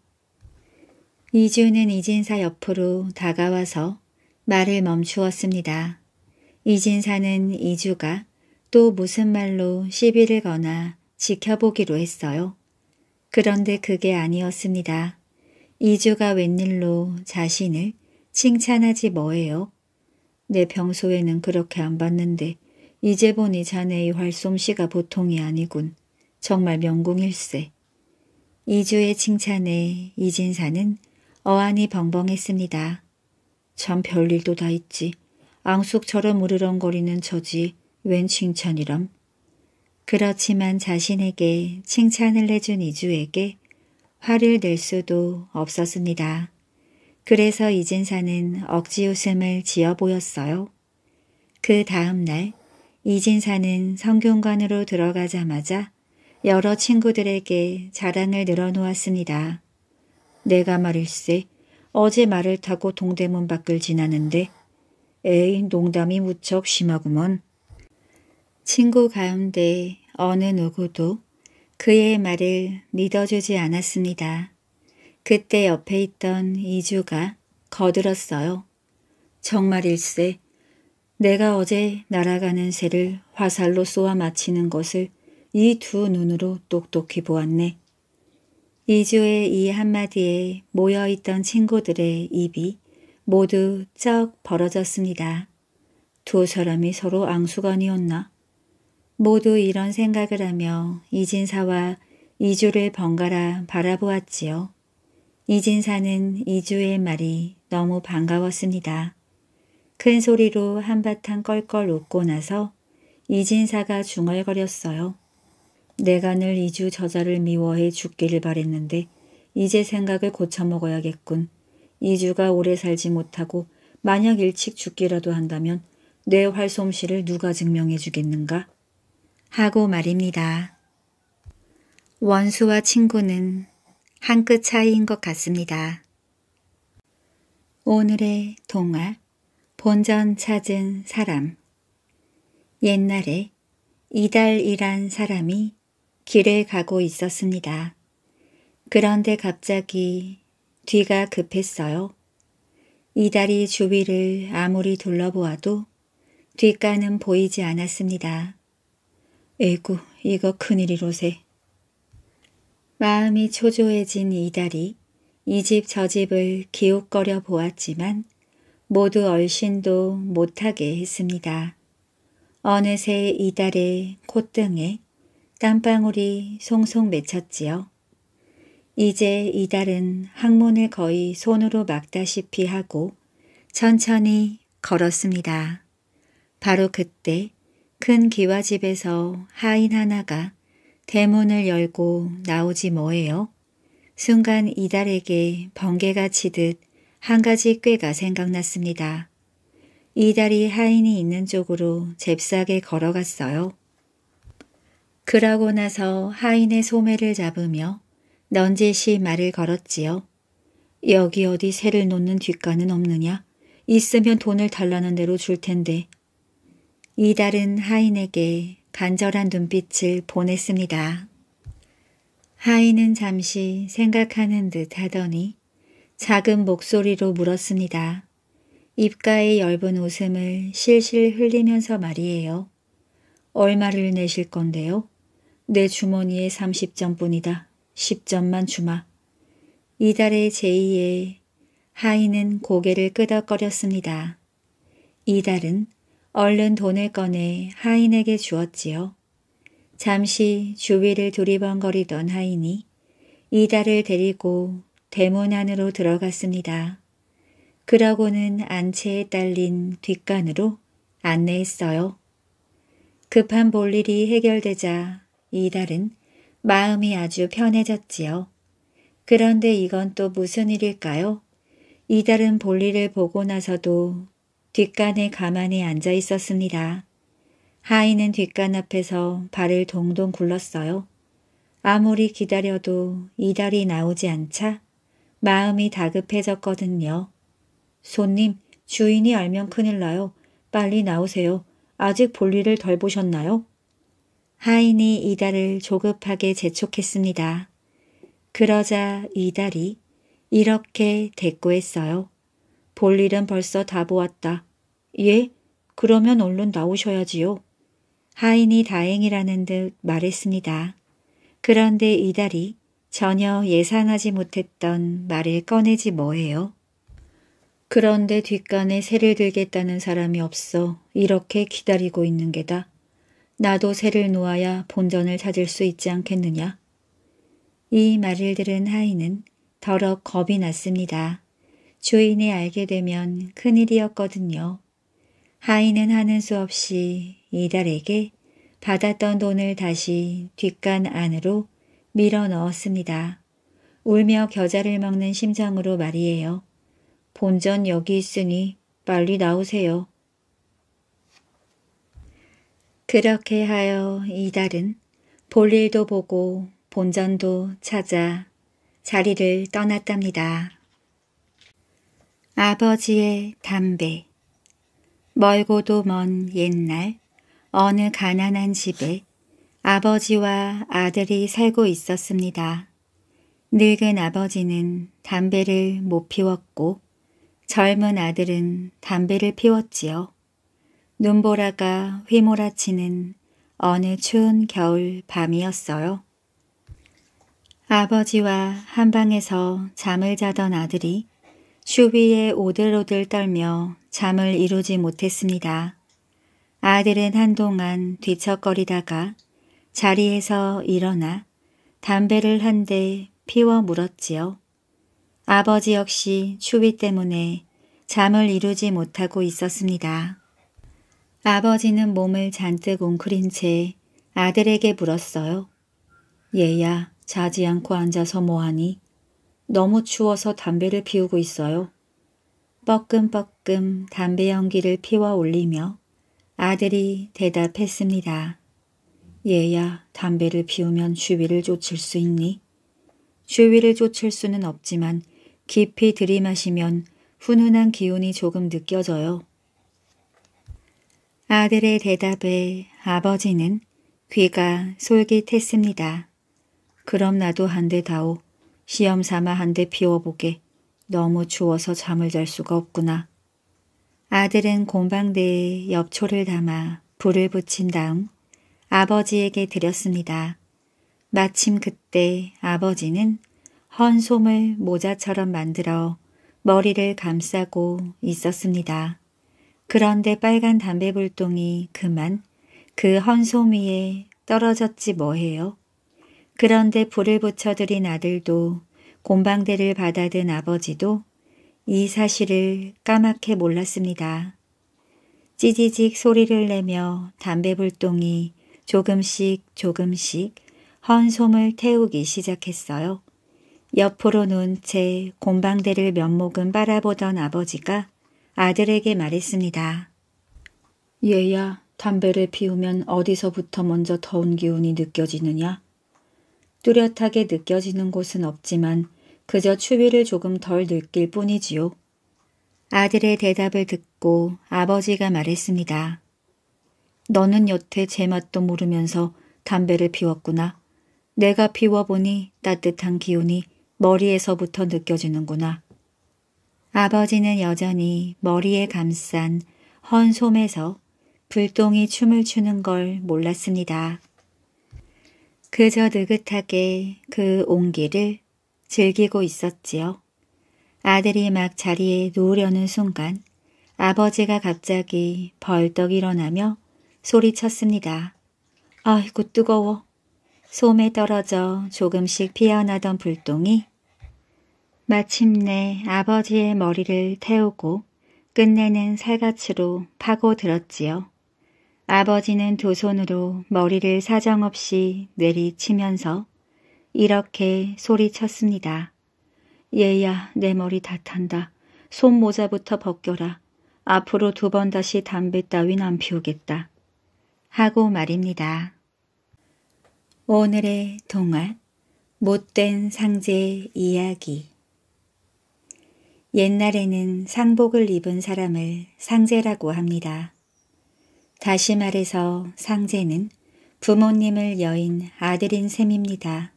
이주는 이진사 옆으로 다가와서 말을 멈추었습니다. 이진사는 이주가 또 무슨 말로 시비를 거나 지켜보기로 했어요. 그런데 그게 아니었습니다. 이주가 웬일로 자신을 칭찬하지 뭐예요? 내 평소에는 그렇게 안 봤는데 이제 보니 자네의 활솜씨가 보통이 아니군. 정말 명궁일세. 이주의 칭찬에 이진사는 어안이 벙벙했습니다. 참 별일도 다 있지. 앙숙처럼 우르렁거리는 처지 웬 칭찬이람? 그렇지만 자신에게 칭찬을 해준 이주에게 화를 낼 수도 없었습니다. 그래서 이진사는 억지 웃음을 지어 보였어요. 그 다음 날 이진사는 성균관으로 들어가자마자 여러 친구들에게 자랑을 늘어놓았습니다. 내가 말일세 어제 말을 타고 동대문 밖을 지나는데 에이 농담이 무척 심하구먼. 친구 가운데 어느 누구도 그의 말을 믿어주지 않았습니다. 그때 옆에 있던 이주가 거들었어요. 정말일세, 내가 어제 날아가는 새를 화살로 쏘아 맞히는 것을 이 두 눈으로 똑똑히 보았네. 이주의 이 한마디에 모여있던 친구들의 입이 모두 쩍 벌어졌습니다. 두 사람이 서로 앙수간이었나? 모두 이런 생각을 하며 이진사와 이주를 번갈아 바라보았지요. 이진사는 이주의 말이 너무 반가웠습니다. 큰 소리로 한바탕 껄껄 웃고 나서 이진사가 중얼거렸어요. 내가 늘 이주 저자를 미워해 죽기를 바랬는데 이제 생각을 고쳐먹어야겠군. 이주가 오래 살지 못하고 만약 일찍 죽기라도 한다면 내 활솜씨를 누가 증명해 주겠는가? 하고 말입니다. 원수와 친구는 한 끗 차이인 것 같습니다. 오늘의 동화 본전 찾은 사람 옛날에 이달이란 사람이 길에 가고 있었습니다. 그런데 갑자기 뒤가 급했어요. 이달이 주위를 아무리 둘러보아도 뒷가는 보이지 않았습니다. 에구, 이거 큰일이로세. 마음이 초조해진 이달이 이 집 저 집을 기웃거려 보았지만 모두 얼씬도 못하게 했습니다. 어느새 이달의 콧등에 땀방울이 송송 맺혔지요. 이제 이달은 항문을 거의 손으로 막다시피 하고 천천히 걸었습니다. 바로 그때 큰 기와집에서 하인 하나가 대문을 열고 나오지 뭐예요? 순간 이달에게 번개가 치듯 한 가지 꾀가 생각났습니다. 이달이 하인이 있는 쪽으로 잽싸게 걸어갔어요. 그러고 나서 하인의 소매를 잡으며 넌지시 말을 걸었지요. 여기 어디 새를 놓는 뒷간은 없느냐? 있으면 돈을 달라는 대로 줄 텐데 이달은 하인에게 간절한 눈빛을 보냈습니다. 하인은 잠시 생각하는 듯 하더니 작은 목소리로 물었습니다. 입가에 엷은 웃음을 실실 흘리면서 말이에요. 얼마를 내실 건데요? 내 주머니에 30점뿐이다. 10점만 주마. 이달의 제의에 하인은 고개를 끄덕거렸습니다. 이달은 얼른 돈을 꺼내 하인에게 주었지요. 잠시 주위를 두리번거리던 하인이 이달을 데리고 대문 안으로 들어갔습니다. 그러고는 안채에 딸린 뒷간으로 안내했어요. 급한 볼일이 해결되자 이달은 마음이 아주 편해졌지요. 그런데 이건 또 무슨 일일까요? 이달은 볼일을 보고 나서도 뒷간에 가만히 앉아 있었습니다. 하인은 뒷간 앞에서 발을 동동 굴렀어요. 아무리 기다려도 이달이 나오지 않자 마음이 다급해졌거든요. 손님, 주인이 알면 큰일 나요. 빨리 나오세요. 아직 볼일을 덜 보셨나요? 하인이 이달을 조급하게 재촉했습니다. 그러자 이달이 이렇게 대꾸했어요. 볼일은 벌써 다 보았다. 예, 그러면 얼른 나오셔야지요. 하인이 다행이라는 듯 말했습니다. 그런데 이달이 전혀 예상하지 못했던 말을 꺼내지 뭐예요. 그런데 뒷간에 새를 들겠다는 사람이 없어 이렇게 기다리고 있는 게다. 나도 새를 놓아야 본전을 찾을 수 있지 않겠느냐. 이 말을 들은 하인은 더러 겁이 났습니다. 주인이 알게 되면 큰일이었거든요. 하인은 하는 수 없이 이달에게 받았던 돈을 다시 뒷간 안으로 밀어 넣었습니다. 울며 겨자를 먹는 심장으로 말이에요. 본전 여기 있으니 빨리 나오세요. 그렇게 하여 이달은 볼일도 보고 본전도 찾아 자리를 떠났답니다. 아버지의 담배 멀고도 먼 옛날 어느 가난한 집에 아버지와 아들이 살고 있었습니다. 늙은 아버지는 담배를 못 피웠고 젊은 아들은 담배를 피웠지요. 눈보라가 휘몰아치는 어느 추운 겨울 밤이었어요. 아버지와 한방에서 잠을 자던 아들이 슈비에 오들오들 떨며 잠을 이루지 못했습니다. 아들은 한동안 뒤척거리다가 자리에서 일어나 담배를 한 대 피워 물었지요. 아버지 역시 추위 때문에 잠을 이루지 못하고 있었습니다. 아버지는 몸을 잔뜩 웅크린 채 아들에게 물었어요. 얘야, 자지 않고 앉아서 뭐하니? 너무 추워서 담배를 피우고 있어요. 뻐끔뻐끔 담배 연기를 피워 올리며 아들이 대답했습니다. 얘야 담배를 피우면 주위를 쫓을 수 있니? 주위를 쫓을 수는 없지만 깊이 들이마시면 훈훈한 기운이 조금 느껴져요. 아들의 대답에 아버지는 귀가 솔깃했습니다. 그럼 나도 한 대 다오. 시험 삼아 한 대 피워보게. 너무 추워서 잠을 잘 수가 없구나. 아들은 공방대에 엽초를 담아 불을 붙인 다음 아버지에게 드렸습니다. 마침 그때 아버지는 헌 솜을 모자처럼 만들어 머리를 감싸고 있었습니다. 그런데 빨간 담배불똥이 그만 그 헌솜 위에 떨어졌지 뭐해요. 그런데 불을 붙여드린 아들도 곰방대를 받아든 아버지도 이 사실을 까맣게 몰랐습니다. 찌지직 소리를 내며 담배불똥이 조금씩 조금씩 헌솜을 태우기 시작했어요. 옆으로 놓은 채 곤방대를 몇 모금 바라보던 아버지가 아들에게 말했습니다. 얘야, 담배를 피우면 어디서부터 먼저 더운 기운이 느껴지느냐? 뚜렷하게 느껴지는 곳은 없지만 그저 추위를 조금 덜 느낄 뿐이지요. 아들의 대답을 듣고 아버지가 말했습니다. 너는 여태 제 맛도 모르면서 담배를 피웠구나. 내가 피워보니 따뜻한 기운이 머리에서부터 느껴지는구나. 아버지는 여전히 머리에 감싼 헌 솜에서 불똥이 춤을 추는 걸 몰랐습니다. 그저 느긋하게 그 온기를 즐기고 있었지요. 아들이 막 자리에 누우려는 순간 아버지가 갑자기 벌떡 일어나며 소리쳤습니다. 아이고 뜨거워. 솜에 떨어져 조금씩 피어나던 불똥이 마침내 아버지의 머리를 태우고 끝내는 살갗으로 파고들었지요. 아버지는 두 손으로 머리를 사정없이 내리치면서 이렇게 소리쳤습니다. 얘야 내 머리 다 탄다. 손모자부터 벗겨라. 앞으로 두 번 다시 담배 따윈 안 피우겠다. 하고 말입니다. 오늘의 동화 못된 상제 이야기 옛날에는 상복을 입은 사람을 상제라고 합니다. 다시 말해서 상제는 부모님을 여인 아들인 셈입니다.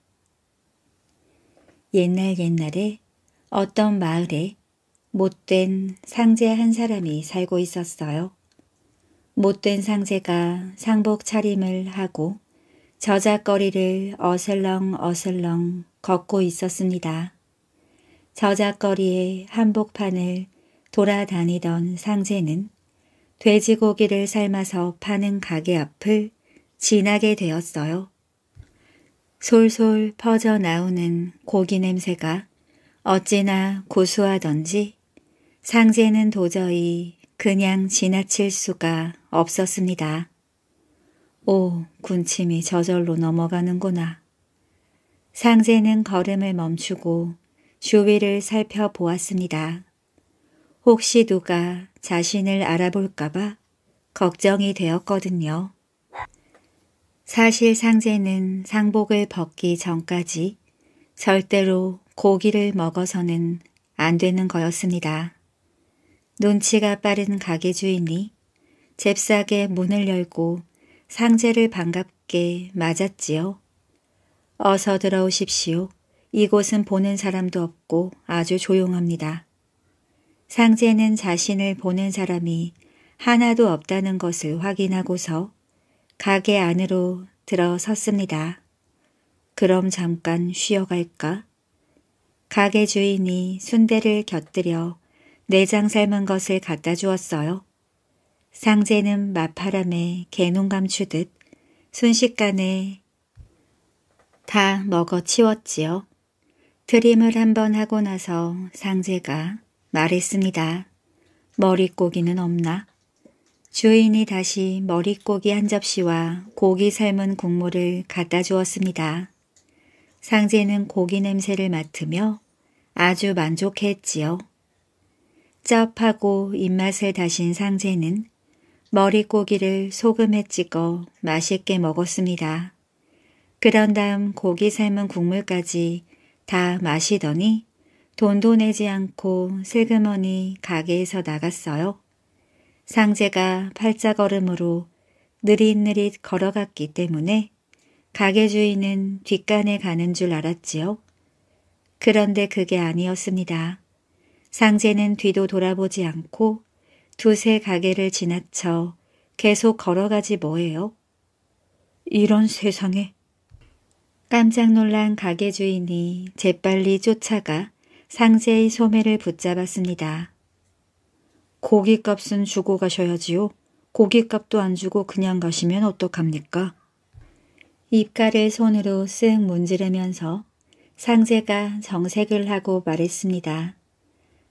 옛날 옛날에 어떤 마을에 못된 상제 한 사람이 살고 있었어요. 못된 상제가 상복 차림을 하고 저작거리를 어슬렁 어슬렁 걷고 있었습니다. 저작거리의 한복판을 돌아다니던 상제는 돼지고기를 삶아서 파는 가게 앞을 지나게 되었어요. 솔솔 퍼져나오는 고기 냄새가 어찌나 고수하던지 상제는 도저히 그냥 지나칠 수가 없었습니다. 오, 군침이 저절로 넘어가는구나. 상제는 걸음을 멈추고 주위를 살펴보았습니다. 혹시 누가 자신을 알아볼까봐 걱정이 되었거든요. 사실 상제는 상복을 벗기 전까지 절대로 고기를 먹어서는 안 되는 거였습니다. 눈치가 빠른 가게 주인이 잽싸게 문을 열고 상제를 반갑게 맞았지요. 어서 들어오십시오. 이곳은 보는 사람도 없고 아주 조용합니다. 상제는 자신을 보는 사람이 하나도 없다는 것을 확인하고서 가게 안으로 들어섰습니다. 그럼 잠깐 쉬어갈까? 가게 주인이 순대를 곁들여 내장 삶은 것을 갖다 주었어요. 상제는 마파람에 개농 감추듯 순식간에 다 먹어치웠지요. 드림을 한번 하고 나서 상제가 말했습니다. 머릿고기는 없나? 주인이 다시 머릿고기 한 접시와 고기 삶은 국물을 갖다 주었습니다. 상제는 고기 냄새를 맡으며 아주 만족했지요. 짭하고 입맛을 다신 상제는 머릿고기를 소금에 찍어 맛있게 먹었습니다. 그런 다음 고기 삶은 국물까지 다 마시더니 돈도 내지 않고 슬그머니 가게에서 나갔어요. 상제가 팔자걸음으로 느릿느릿 걸어갔기 때문에 가게 주인은 뒷간에 가는 줄 알았지요. 그런데 그게 아니었습니다. 상제는 뒤도 돌아보지 않고 두세 가게를 지나쳐 계속 걸어가지 뭐예요? 이런 세상에! 깜짝 놀란 가게 주인이 재빨리 쫓아가 상제의 소매를 붙잡았습니다. 고깃값은 주고 가셔야지요. 고깃값도 안 주고 그냥 가시면 어떡합니까? 입가를 손으로 쓱 문지르면서 상제가 정색을 하고 말했습니다.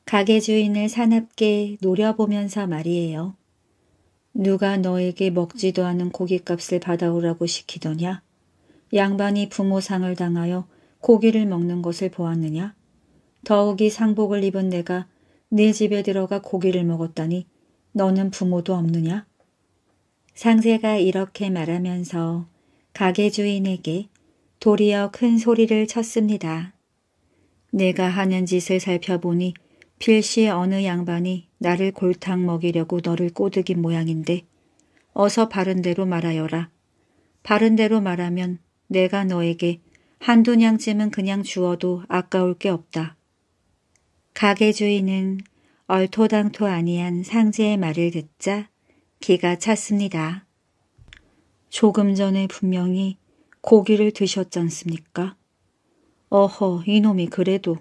가게 주인을 사납게 노려보면서 말이에요. 누가 너에게 먹지도 않은 고깃값을 받아오라고 시키더냐? 양반이 부모상을 당하여 고기를 먹는 것을 보았느냐? 더욱이 상복을 입은 내가 네 집에 들어가 고기를 먹었다니 너는 부모도 없느냐? 상세가 이렇게 말하면서 가게 주인에게 도리어 큰 소리를 쳤습니다. 내가 하는 짓을 살펴보니 필시 어느 양반이 나를 골탕 먹이려고 너를 꼬드긴 모양인데 어서 바른대로 말하여라. 바른대로 말하면 내가 너에게 한두 냥쯤은 그냥 주어도 아까울 게 없다. 가게 주인은 얼토당토 아니한 상제의 말을 듣자 기가 찼습니다. 조금 전에 분명히 고기를 드셨잖습니까? 어허 이놈이 그래도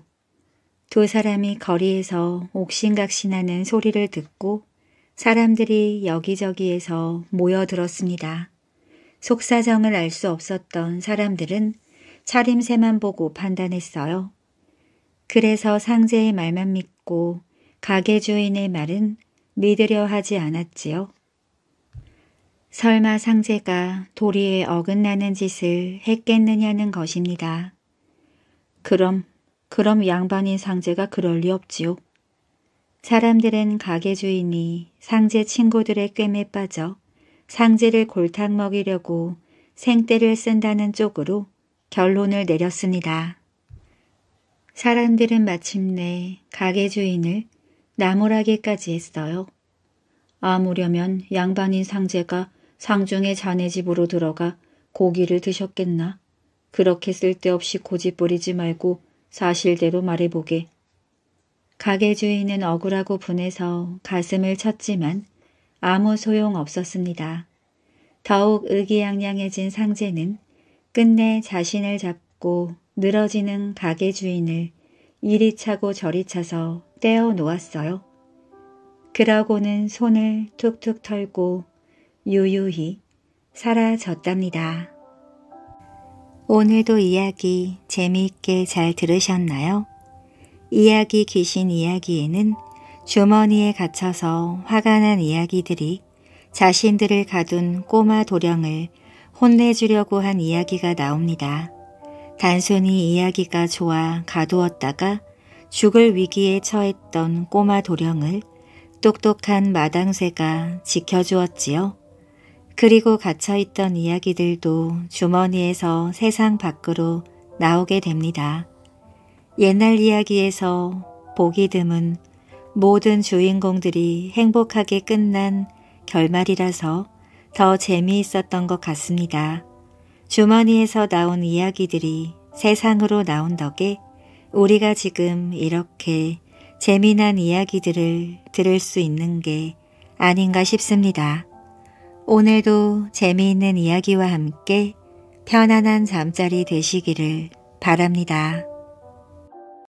두 사람이 거리에서 옥신각신하는 소리를 듣고 사람들이 여기저기에서 모여들었습니다. 속사정을 알 수 없었던 사람들은 차림새만 보고 판단했어요. 그래서 상제의 말만 믿고 가게 주인의 말은 믿으려 하지 않았지요. 설마 상제가 도리에 어긋나는 짓을 했겠느냐는 것입니다. 그럼, 그럼 양반인 상제가 그럴 리 없지요. 사람들은 가게 주인이 상제 친구들의 꿰매 빠져 상제를 골탕 먹이려고 생떼를 쓴다는 쪽으로 결론을 내렸습니다. 사람들은 마침내 가게 주인을 나무라기까지 했어요. 아무려면 양반인 상제가 상중의 자네 집으로 들어가 고기를 드셨겠나? 그렇게 쓸데없이 고집 부리지 말고 사실대로 말해보게. 가게 주인은 억울하고 분해서 가슴을 쳤지만 아무 소용 없었습니다. 더욱 의기양양해진 상제는 끝내 자신을 잡고 늘어지는 가게 주인을 이리 차고 저리 차서 떼어 놓았어요. 그러고는 손을 툭툭 털고 유유히 사라졌답니다. 오늘도 이야기 재미있게 잘 들으셨나요? 이야기 귀신 이야기에는 주머니에 갇혀서 화가 난 이야기들이 자신들을 가둔 꼬마 도령을 혼내주려고 한 이야기가 나옵니다. 단순히 이야기가 좋아 가두었다가 죽을 위기에 처했던 꼬마 도령을 똑똑한 마당새가 지켜주었지요. 그리고 갇혀있던 이야기들도 주머니에서 세상 밖으로 나오게 됩니다. 옛날 이야기에서 보기 드문 모든 주인공들이 행복하게 끝난 결말이라서 더 재미있었던 것 같습니다. 주머니에서 나온 이야기들이 세상으로 나온 덕에 우리가 지금 이렇게 재미난 이야기들을 들을 수 있는 게 아닌가 싶습니다. 오늘도 재미있는 이야기와 함께 편안한 잠자리 되시기를 바랍니다.